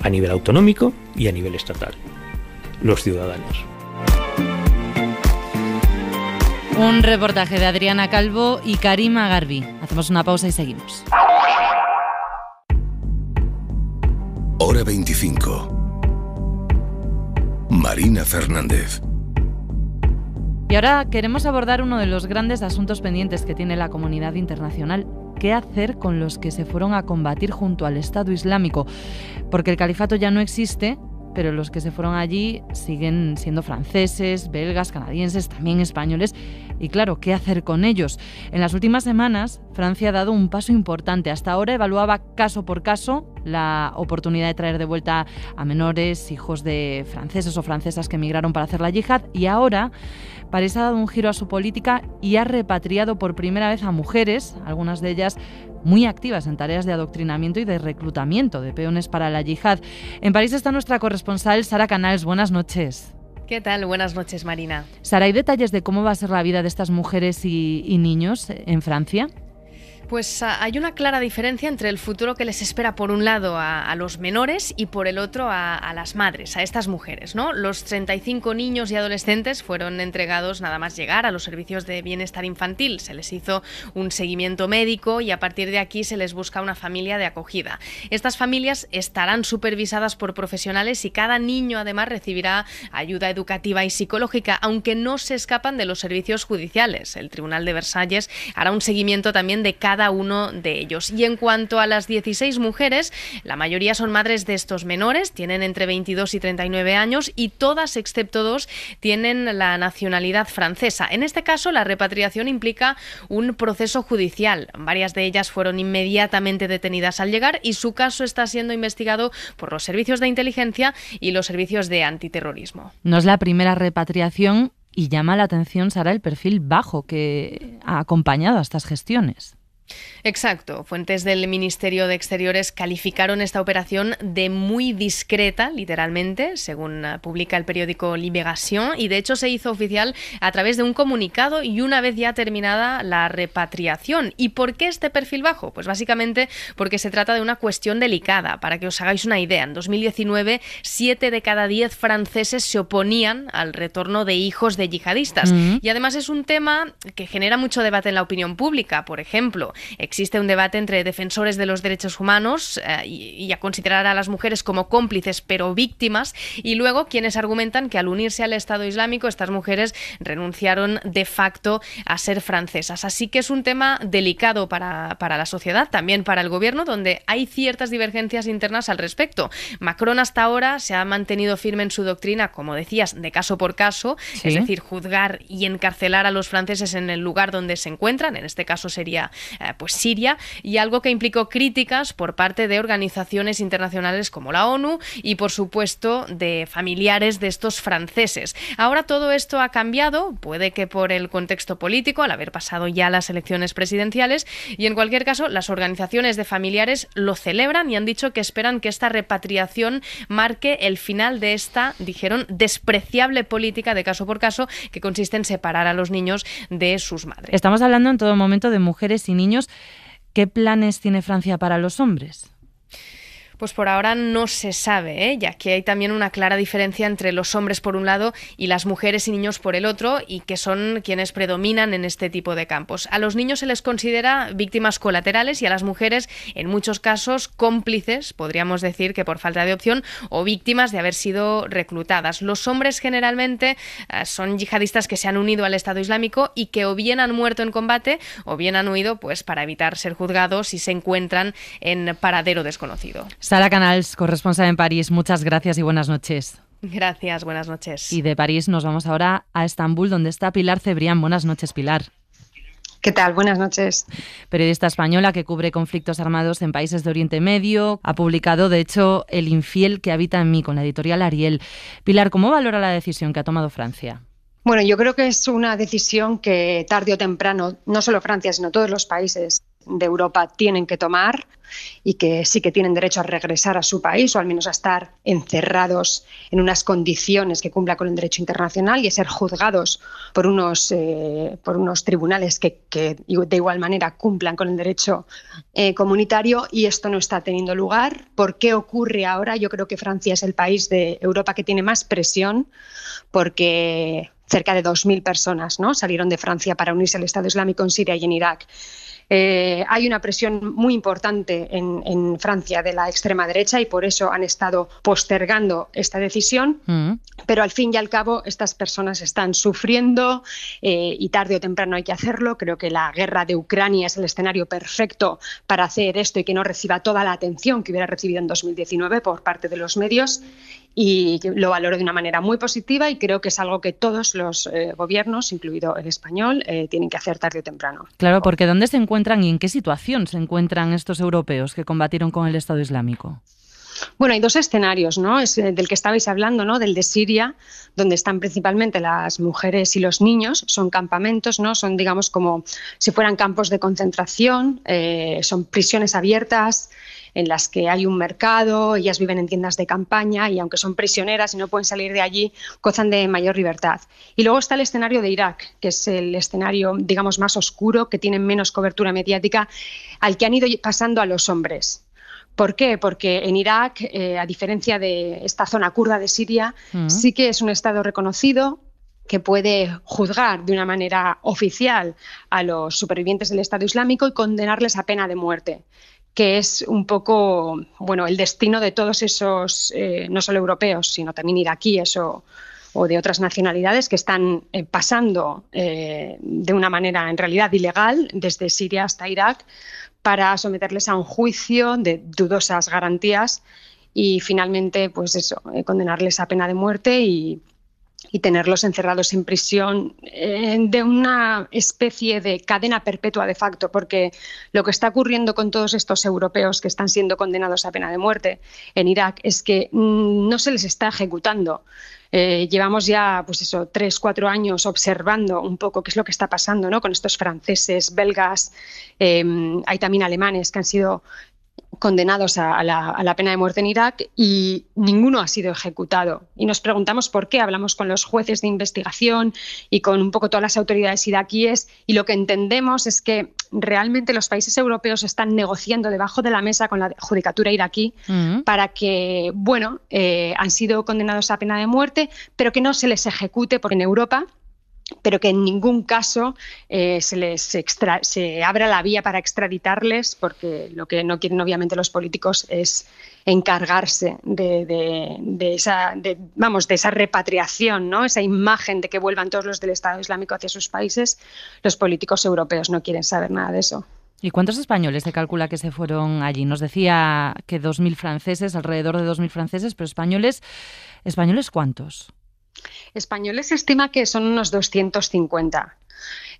a nivel autonómico y a nivel estatal, los ciudadanos. Un reportaje de Adriana Calvo y Karima Garbi. Hacemos una pausa y seguimos. Hora 25. Marina Fernández. Y ahora queremos abordar uno de los grandes asuntos pendientes que tiene la comunidad internacional. ¿Qué hacer con los que se fueron a combatir junto al Estado Islámico? Porque el califato ya no existe, pero los que se fueron allí siguen siendo franceses, belgas, canadienses, también españoles, y claro, ¿qué hacer con ellos? En las últimas semanas, Francia ha dado un paso importante. Hasta ahora evaluaba caso por caso la oportunidad de traer de vuelta a menores, hijos de franceses o francesas que emigraron para hacer la yihad. Y ahora París ha dado un giro a su política y ha repatriado por primera vez a mujeres, algunas de ellas muy activas en tareas de adoctrinamiento y de reclutamiento de peones para la yihad. En París está nuestra corresponsal Sara Canals. Buenas noches. ¿Qué tal? Buenas noches, Marina. Sara, ¿hay detalles de cómo va a ser la vida de estas mujeres y, y niños en Francia? Pues ah, hay una clara diferencia entre el futuro que les espera por un lado a, los menores y por el otro a, las madres, a estas mujeres. ¿no? Los 35 niños y adolescentes fueron entregados nada más llegar a los servicios de bienestar infantil. Se les hizo un seguimiento médico y a partir de aquí se les busca una familia de acogida. Estas familias estarán supervisadas por profesionales y cada niño además recibirá ayuda educativa y psicológica, aunque no se escapan de los servicios judiciales. El Tribunal de Versalles hará un seguimiento también de cada uno de ellos. Y en cuanto a las 16 mujeres, la mayoría son madres de estos menores, tienen entre 22 y 39 años y todas, excepto dos, tienen la nacionalidad francesa. En este caso, la repatriación implica un proceso judicial. Varias de ellas fueron inmediatamente detenidas al llegar y su caso está siendo investigado por los servicios de inteligencia y los servicios de antiterrorismo. No es la primera repatriación y llama la atención, Sara, el perfil bajo que ha acompañado a estas gestiones. Exacto. Fuentes del Ministerio de Exteriores calificaron esta operación de muy discreta, literalmente, según ah, publica el periódico Libération, y de hecho se hizo oficial a través de un comunicado y una vez ya terminada la repatriación. ¿Y por qué este perfil bajo? Pues básicamente porque se trata de una cuestión delicada. Para que os hagáis una idea, en 2019, siete de cada diez franceses se oponían al retorno de hijos de yihadistas. Mm. Y además es un tema que genera mucho debate en la opinión pública. Por ejemplo, Existe un debate entre defensores de los derechos humanos eh, y, a considerar a las mujeres como cómplices pero víctimas y luego quienes argumentan que al unirse al Estado Islámico estas mujeres renunciaron de facto a ser francesas. Así que es un tema delicado para, la sociedad, también para el gobierno, donde hay ciertas divergencias internas al respecto. Macron hasta ahora se ha mantenido firme en su doctrina, como decías, de caso por caso, es decir, juzgar y encarcelar a los franceses en el lugar donde se encuentran, en este caso sería eh, eh, pues Siria y algo que implicó críticas por parte de organizaciones internacionales como la ONU y por supuesto de familiares de estos franceses. Ahora todo esto ha cambiado, puede que por el contexto político, al haber pasado ya las elecciones presidenciales y en cualquier caso las organizaciones de familiares lo celebran y han dicho que esperan que esta repatriación marque el final de esta, dijeron, despreciable política de caso por caso que consiste en separar a los niños de sus madres. Estamos hablando en todo momento de mujeres y niños ¿qué planes tiene Francia para los hombres? Pues por ahora no se sabe, ¿eh? ya que hay también una clara diferencia entre los hombres por un lado y las mujeres y niños por el otro, y que son quienes predominan en este tipo de campos. A los niños se les considera víctimas colaterales y a las mujeres, en muchos casos, cómplices, podríamos decir que por falta de opción, o víctimas de haber sido reclutadas. Los hombres generalmente eh, son yihadistas que se han unido al Estado Islámico y que o bien han muerto en combate o bien han huido pues, para evitar ser juzgados y se encuentran en paradero desconocido. Sara Canals, corresponsal en París, muchas gracias y buenas noches. Gracias, buenas noches. Y de París nos vamos ahora a Estambul, donde está Pilar Cebrián. Buenas noches, Pilar. ¿Qué tal? Buenas noches. Periodista española que cubre conflictos armados en países de Oriente Medio. Ha publicado, de hecho, El infiel que habita en mí con la editorial Ariel. Pilar, ¿cómo valora la decisión que ha tomado Francia? Bueno, yo creo que es una decisión que tarde o temprano, no solo Francia, sino todos los países de Europa tienen que tomar y que sí que tienen derecho a regresar a su país o al menos a estar encerrados en unas condiciones que cumpla con el derecho internacional y a ser juzgados por unos, eh, por unos tribunales que, de igual manera cumplan con el derecho eh, comunitario y esto no está teniendo lugar. ¿Por qué ocurre ahora? Yo creo que Francia es el país de Europa que tiene más presión porque cerca de 2.000 personas ¿no? salieron de Francia para unirse al Estado Islámico en Siria y en Irak. Eh, hay una presión muy importante en, Francia de la extrema derecha y por eso han estado postergando esta decisión, mm. pero al fin y al cabo estas personas están sufriendo eh, y tarde o temprano hay que hacerlo. Creo que la guerra de Ucrania es el escenario perfecto para hacer esto y que no reciba toda la atención que hubiera recibido en 2019 por parte de los medios y lo valoro de una manera muy positiva y creo que es algo que todos los eh, gobiernos, incluido el español, eh, tienen que hacer tarde o temprano. Claro, porque ¿dónde se encuentran y en qué situación se encuentran estos europeos que combatieron con el Estado Islámico? Bueno, hay dos escenarios, ¿no? Es eh, del que estabais hablando, ¿no? Del de Siria, donde están principalmente las mujeres y los niños. Son campamentos, ¿no? Son, digamos, como si fueran campos de concentración, son prisiones abiertas, en las que hay un mercado, ellas viven en tiendas de campaña y aunque son prisioneras y no pueden salir de allí, gozan de mayor libertad. Y luego está el escenario de Irak, que es el escenario, digamos, más oscuro, que tiene menos cobertura mediática, al que han ido pasando a los hombres. ¿Por qué? Porque en Irak, eh, a diferencia de esta zona kurda de Siria, mm. sí que es un Estado reconocido, que puede juzgar de una manera oficial a los supervivientes del Estado Islámico y condenarles a pena de muerte que es un poco bueno el destino de todos esos, eh, no solo europeos, sino también iraquíes o, de otras nacionalidades que están eh, pasando eh, de una manera en realidad ilegal desde Siria hasta Irak para someterles a un juicio de dudosas garantías y finalmente pues eso, condenarles a pena de muerte y, y tenerlos encerrados en prisión eh, de una especie de cadena perpetua de facto, porque lo que está ocurriendo con todos estos europeos que están siendo condenados a pena de muerte en Irak es que mm, no se les está ejecutando. Eh, llevamos ya, pues eso, tres, cuatro años observando un poco qué es lo que está pasando ¿no? con estos franceses, belgas, eh, hay también alemanes que han sido condenados a, la, pena de muerte en Irak y ninguno ha sido ejecutado. Y nos preguntamos por qué. Hablamos con los jueces de investigación y con un poco todas las autoridades iraquíes y lo que entendemos es que realmente los países europeos están negociando debajo de la mesa con la judicatura iraquí mm. para que, bueno, eh, han sido condenados a pena de muerte, pero que no se les ejecute porque en Europa pero que en ningún caso eh, se les se abra la vía para extraditarles, porque lo que no quieren obviamente los políticos es encargarse de, esa vamos de esa repatriación, ¿no? Esa imagen de que vuelvan todos los del Estado Islámico hacia sus países. Los políticos europeos no quieren saber nada de eso. ¿Y cuántos españoles se calcula que se fueron allí? Nos decía que 2.000 franceses, alrededor de 2.000 franceses, pero españoles, españoles cuántos? españoles se estima que son unos 250.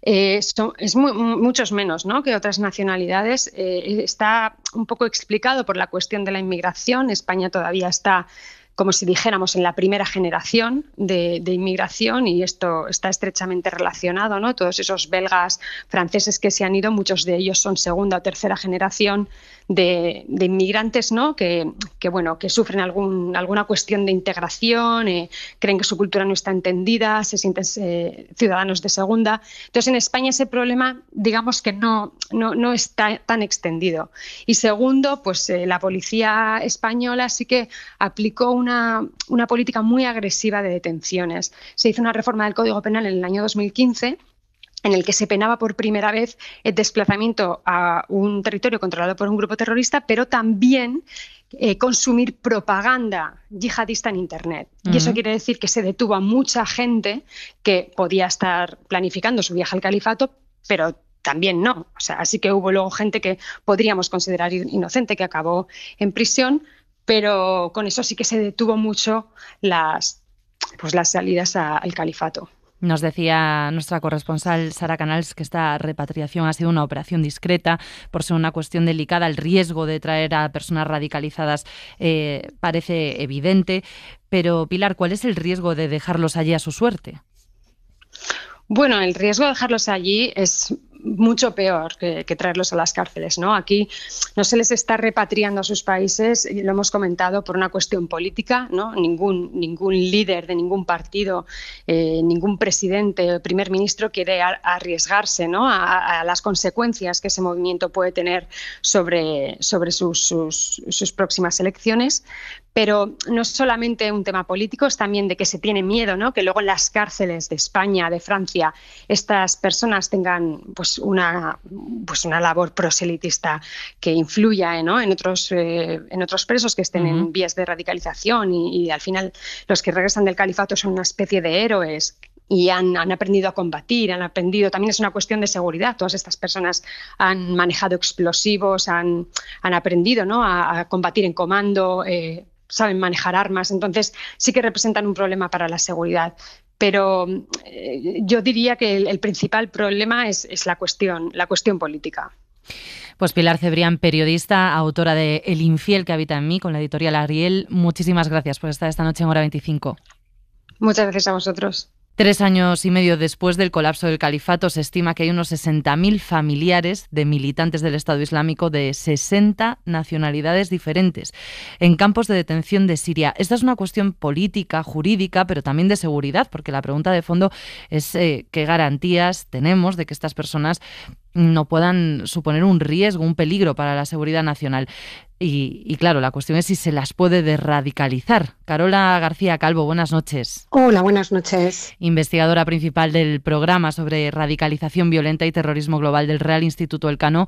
Eh, es muchos menos ¿no? que otras nacionalidades. Eh, está un poco explicado por la cuestión de la inmigración. España todavía está como si dijéramos, en la primera generación de, inmigración y esto está estrechamente relacionado, ¿no? Todos esos belgas, franceses que se han ido, muchos de ellos son segunda o tercera generación de, inmigrantes, ¿no? Que, bueno, que sufren algún, alguna cuestión de integración, eh, creen que su cultura no está entendida, se sienten eh, ciudadanos de segunda. Entonces, en España ese problema, digamos que no, no, no está tan extendido. Y segundo, pues eh, la policía española sí que aplicó un una, política muy agresiva de detenciones. Se hizo una reforma del Código Penal en el año 2015 en el que se penaba por primera vez el desplazamiento a un territorio controlado por un grupo terrorista, pero también eh, consumir propaganda yihadista en Internet. Y eso quiere decir que se detuvo a mucha gente que podía estar planificando su viaje al califato, pero también no. O sea, así que hubo luego gente que podríamos considerar inocente que acabó en prisión pero con eso sí que se detuvo mucho las, pues las salidas al califato. Nos decía nuestra corresponsal Sara Canals que esta repatriación ha sido una operación discreta por ser una cuestión delicada. El riesgo de traer a personas radicalizadas eh, parece evidente. Pero, Pilar, ¿cuál es el riesgo de dejarlos allí a su suerte? Bueno, el riesgo de dejarlos allí es mucho peor que, traerlos a las cárceles. ¿no? Aquí no se les está repatriando a sus países, lo hemos comentado, por una cuestión política. ¿no? Ningún, ningún líder de ningún partido, eh, ningún presidente o primer ministro quiere arriesgarse ¿no? a, las consecuencias que ese movimiento puede tener sobre, sobre sus, sus, próximas elecciones. Pero no es solamente un tema político, es también de que se tiene miedo, ¿no? que luego en las cárceles de España, de Francia, estas personas tengan pues, una, pues una labor proselitista que influya ¿eh? en, otros, eh, en otros presos que estén en vías de radicalización y, al final los que regresan del califato son una especie de héroes y han, han, aprendido a combatir, han aprendido, también es una cuestión de seguridad, todas estas personas han manejado explosivos, han, han aprendido ¿no? a, combatir en comando. Eh, saben manejar armas, entonces sí que representan un problema para la seguridad. Pero eh, yo diría que el, principal problema es, la cuestión, la cuestión política. Pues Pilar Cebrián, periodista, autora de El infiel que habita en mí con la editorial Ariel, muchísimas gracias por estar esta noche en Hora 25. Muchas gracias a vosotros. Tres años y medio después del colapso del califato, se estima que hay unos 60.000 familiares de militantes del Estado Islámico de 60 nacionalidades diferentes en campos de detención de Siria. Esta es una cuestión política, jurídica, pero también de seguridad, porque la pregunta de fondo es eh, qué garantías tenemos de que estas personas no puedan suponer un riesgo, un peligro para la seguridad nacional. Y, claro, la cuestión es si se las puede desradicalizar. Carola García Calvo, buenas noches. Hola, buenas noches. Investigadora principal del programa sobre radicalización violenta y terrorismo global del Real Instituto Elcano.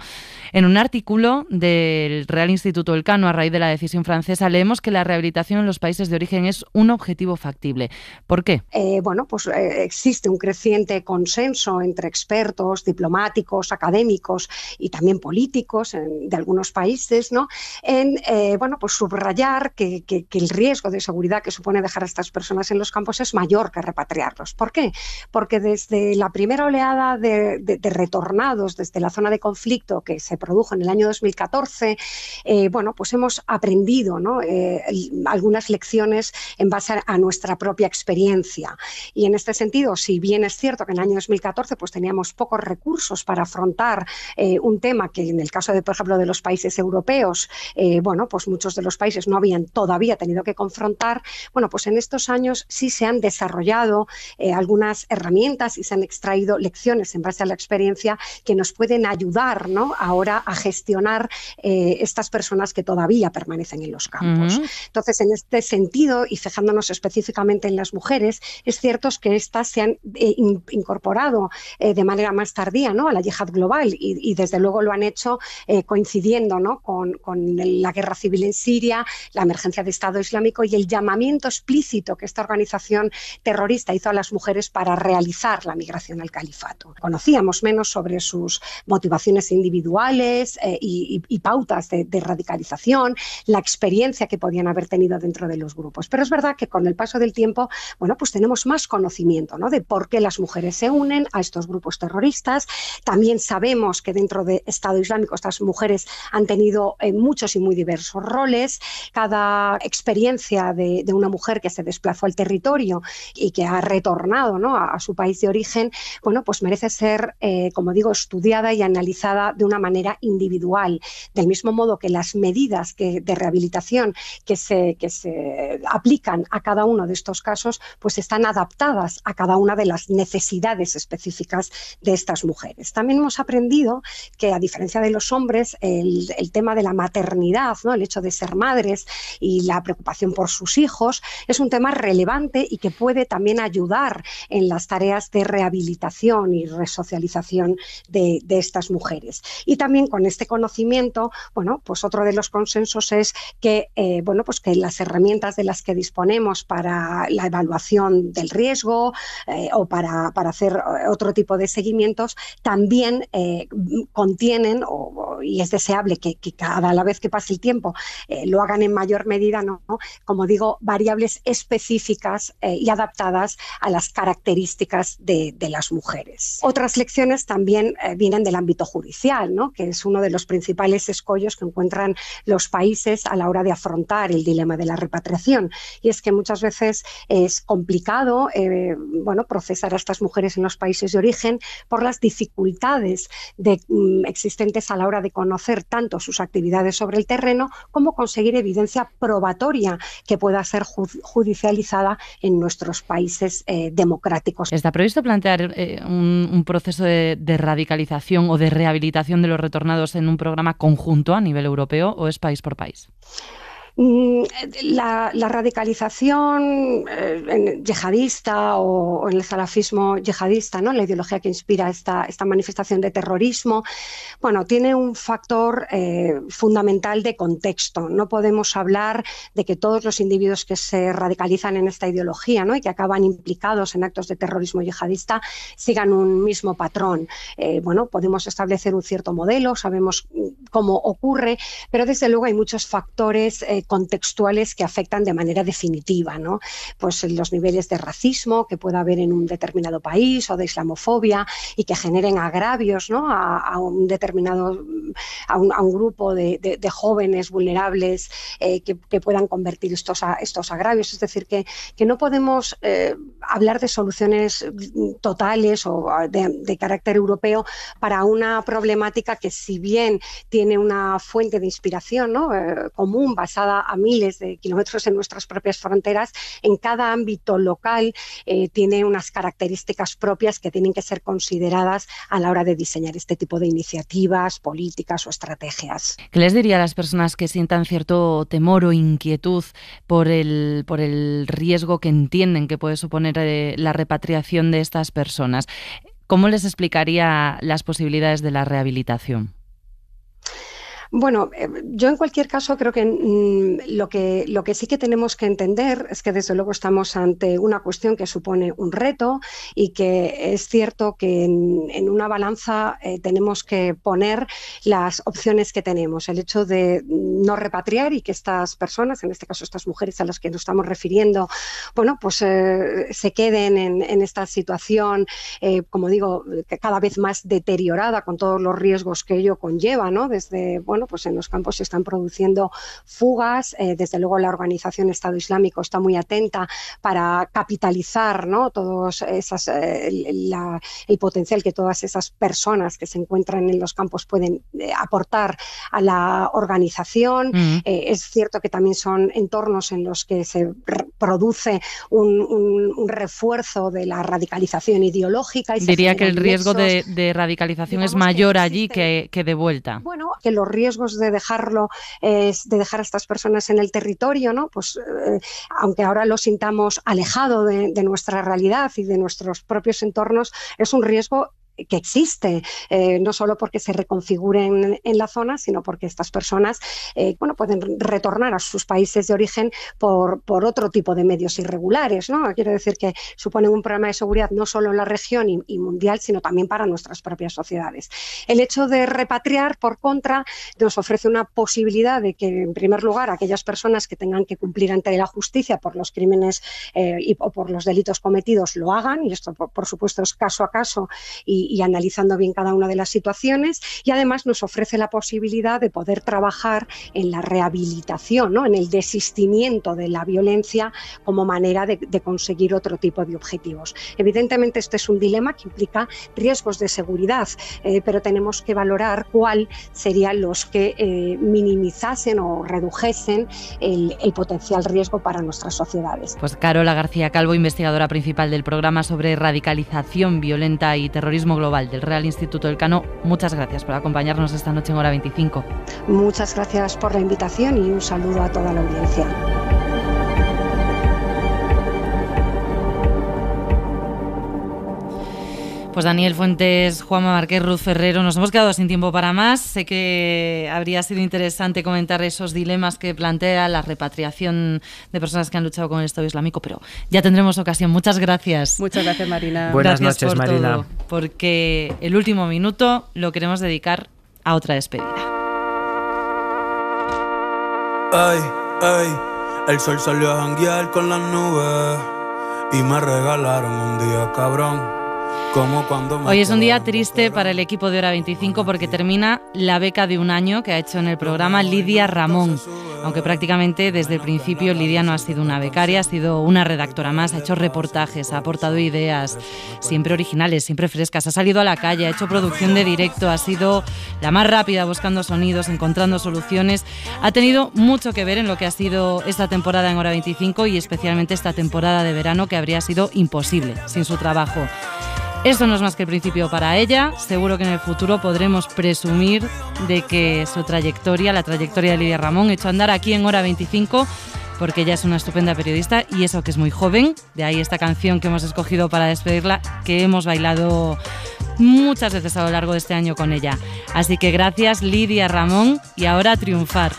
En un artículo del Real Instituto Elcano a raíz de la decisión francesa leemos que la rehabilitación en los países de origen es un objetivo factible. ¿Por qué? Eh, bueno, pues eh, existe un creciente consenso entre expertos, diplomáticos, académicos y también políticos de algunos países, ¿no? en eh, bueno, pues subrayar que, el riesgo de seguridad que supone dejar a estas personas en los campos es mayor que repatriarlos. ¿Por qué? Porque desde la primera oleada de, retornados desde la zona de conflicto que se produjo en el año 2014, eh, bueno, pues hemos aprendido eh, algunas lecciones en base a nuestra propia experiencia. Y en este sentido, si bien es cierto que en el año 2014 pues, teníamos pocos recursos para afrontar un tema que en el caso, de, por ejemplo, de los países europeos eh, bueno, pues muchos de los países no habían todavía tenido que confrontar, bueno, pues en estos años sí se han desarrollado eh, algunas herramientas y se han extraído lecciones en base a la experiencia que nos pueden ayudar, ¿no? Ahora a gestionar eh, estas personas que todavía permanecen en los campos. Entonces, en este sentido y fijándonos específicamente en las mujeres, es cierto que estas se han incorporado de manera más tardía, ¿no? A la yihad global y, desde luego lo han hecho coincidiendo, ¿no? con la guerra civil en Siria, la emergencia de Estado Islámico y el llamamiento explícito que esta organización terrorista hizo a las mujeres para realizar la migración al califato. Conocíamos menos sobre sus motivaciones individuales eh, y, pautas de, radicalización, la experiencia que podían haber tenido dentro de los grupos. Pero es verdad que con el paso del tiempo, bueno, pues tenemos más conocimiento ¿no? de por qué las mujeres se unen a estos grupos terroristas. También sabemos que dentro de Estado Islámico estas mujeres han tenido eh, muchas y muy diversos roles. Cada experiencia de, una mujer que se desplazó al territorio y que ha retornado a, su país de origen, bueno, pues merece ser, eh, como digo, estudiada y analizada de una manera individual. Del mismo modo que las medidas de rehabilitación que se, se aplican a cada uno de estos casos, pues están adaptadas a cada una de las necesidades específicas de estas mujeres. También hemos aprendido que, a diferencia de los hombres, el tema de la maternidad ¿no? el hecho de ser madres y la preocupación por sus hijos, es un tema relevante y que puede también ayudar en las tareas de rehabilitación y resocialización de, estas mujeres. Y también con este conocimiento, bueno, pues otro de los consensos es que, eh, bueno, pues que las herramientas de las que disponemos para la evaluación del riesgo eh, o para, para, hacer otro tipo de seguimientos también eh, contienen y es deseable que, que cada vez que pase el tiempo, eh, lo hagan en mayor medida, ¿no? Como digo, variables específicas eh, y adaptadas a las características de, las mujeres. Otras lecciones también eh, vienen del ámbito judicial, ¿no? Que es uno de los principales escollos que encuentran los países a la hora de afrontar el dilema de la repatriación. Y es que muchas veces es complicado, bueno, procesar a estas mujeres en los países de origen por las dificultades de, mm, existentes a la hora de conocer tanto sus actividades sobre el terreno, cómo conseguir evidencia probatoria que pueda ser judicializada en nuestros países eh, democráticos. ¿Está previsto plantear eh, un, proceso de radicalización o de rehabilitación de los retornados en un programa conjunto a nivel europeo o es país por país? Mm, eh, la, radicalización eh, yihadista o, el salafismo yihadista, ¿no? la ideología que inspira esta, esta manifestación de terrorismo, bueno, tiene un factor eh, fundamental de contexto. No podemos hablar de que todos los individuos que se radicalizan en esta ideología ¿no? y que acaban implicados en actos de terrorismo yihadista sigan un mismo patrón. bueno, podemos establecer un cierto modelo, sabemos mm, cómo ocurre, pero desde luego hay muchos factores contextuales que afectan de manera definitiva, ¿no? Pues los niveles de racismo que pueda haber en un determinado país o de islamofobia y que generen agravios, ¿no? A, un determinado, a un, grupo de, jóvenes vulnerables eh, que, puedan convertir estos, estos agravios. Es decir, que, que no podemos eh, hablar de soluciones mm, totales o ah, de, carácter europeo para una problemática que si bien tiene una fuente de inspiración eh, común basada a miles de kilómetros en nuestras propias fronteras, en cada ámbito local eh, tiene unas características propias que tienen que ser consideradas a la hora de diseñar este tipo de iniciativas, políticas o estrategias. ¿Qué les diría a las personas que sientan cierto temor o inquietud por el, por el riesgo que entienden que puede suponer la repatriación de estas personas. ¿Cómo les explicaría las posibilidades de la rehabilitación? Bueno, eh, yo en cualquier caso creo que, mm, lo que lo que sí que tenemos que entender es que desde luego estamos ante una cuestión que supone un reto y que es cierto que en, una balanza eh, tenemos que poner las opciones que tenemos. El hecho de no repatriar y que estas personas, en este caso estas mujeres a las que nos estamos refiriendo, bueno, pues eh, se queden en, esta situación, como digo, cada vez más deteriorada con todos los riesgos que ello conlleva, ¿no? Desde, bueno, pues en los campos se están produciendo fugas. Eh, desde luego la organización Estado Islámico está muy atenta para capitalizar ¿no? todos esas, eh, el potencial que todas esas personas que se encuentran en los campos pueden eh, aportar a la organización. es cierto que también son entornos en los que se produce un, refuerzo de la radicalización ideológica. Y Diría que el riesgo de, radicalización es mayor allí que, que de vuelta. Bueno, que los riesgos riesgos de dejarlo, eh, de dejar a estas personas en el territorio, ¿no? Pues eh, aunque ahora lo sintamos alejado de nuestra realidad y de nuestros propios entornos, es un riesgo que existe, eh, no solo porque se reconfiguren en la zona, sino porque estas personas eh, bueno, pueden retornar a sus países de origen por, por, otro tipo de medios irregulares. ¿no? Quiero decir que suponen un problema de seguridad no solo en la región y, mundial, sino también para nuestras propias sociedades. El hecho de repatriar, por contra, nos ofrece una posibilidad de que, en primer lugar, aquellas personas que tengan que cumplir ante la justicia por los crímenes eh, o por los delitos cometidos lo hagan, y esto, por, por supuesto, es caso a caso y, analizando bien cada una de las situaciones y además nos ofrece la posibilidad de poder trabajar en la rehabilitación, en el desistimiento de la violencia como manera de, conseguir otro tipo de objetivos. Evidentemente este es un dilema que implica riesgos de seguridad, eh, pero tenemos que valorar cuál serían los que eh, minimizasen o redujesen el, el potencial riesgo para nuestras sociedades. Pues Carola García Calvo, investigadora principal del programa sobre radicalización violenta y terrorismo Global del Real Instituto del Cano. Muchas gracias por acompañarnos esta noche en Hora 25. Muchas gracias por la invitación y un saludo a toda la audiencia. Pues Daniel Fuentes, Juanma Marquez, Ruth Ferrero, nos hemos quedado sin tiempo para más. Sé que habría sido interesante comentar esos dilemas que plantea la repatriación de personas que han luchado con el Estado Islámico, pero ya tendremos ocasión. Muchas gracias. Muchas gracias, Marina. Buenas noches, Marina. porque el último minuto lo queremos dedicar a otra despedida. Ay, ay, el sol salió a janguear con las nubes y me regalaron un día cabrón. Hoy es un día triste para el equipo de Hora 25 porque termina la beca de un año que ha hecho en el programa Lidia Ramón. Aunque prácticamente desde el principio Lidia no ha sido una becaria, ha sido una redactora más, ha hecho reportajes, ha aportado ideas, siempre originales, siempre frescas, ha salido a la calle, ha hecho producción de directo, ha sido la más rápida buscando sonidos, encontrando soluciones, ha tenido mucho que ver en lo que ha sido esta temporada en Hora 25 y especialmente esta temporada de verano que habría sido imposible sin su trabajo. Esto no es más que el principio para ella. Seguro que en el futuro podremos presumir de que su trayectoria, la trayectoria de Lidia Ramón, hecho andar aquí en hora 25 porque ella es una estupenda periodista y eso que es muy joven, de ahí esta canción que hemos escogido para despedirla, que hemos bailado muchas veces a lo largo de este año con ella. Así que gracias Lidia Ramón y ahora triunfar.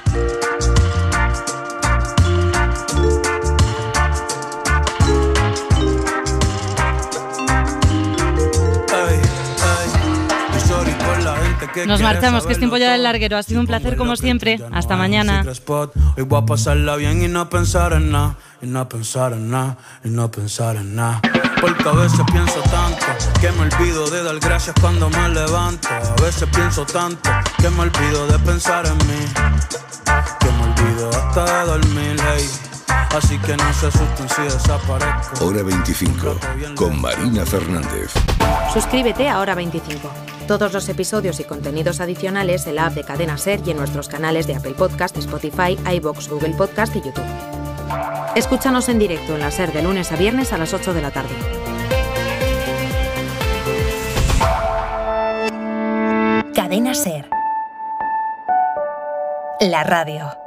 Nos marchamos, que es tiempo ya del larguero. Ha sido un placer como siempre. Hasta mañana. Hoy voy a pasarla bien y no pensar en nada, y no pensar en nada, y no pensar en nada. Porque a veces pienso tanto que me olvido de dar gracias cuando me levanto. A veces pienso tanto que me olvido de pensar en mí. Que me olvido hasta de dormir, hey. Así que no se asusten si desaparezco. Hora 25 con Marina Fernández. Suscríbete a Hora 25 todos los episodios y contenidos adicionales en la app de Cadena Ser y en nuestros canales de Apple Podcast, Spotify, iBox, Google Podcast y YouTube. Escúchanos en directo en la Ser de lunes a viernes a las 8 de la tarde. Cadena Ser. La radio.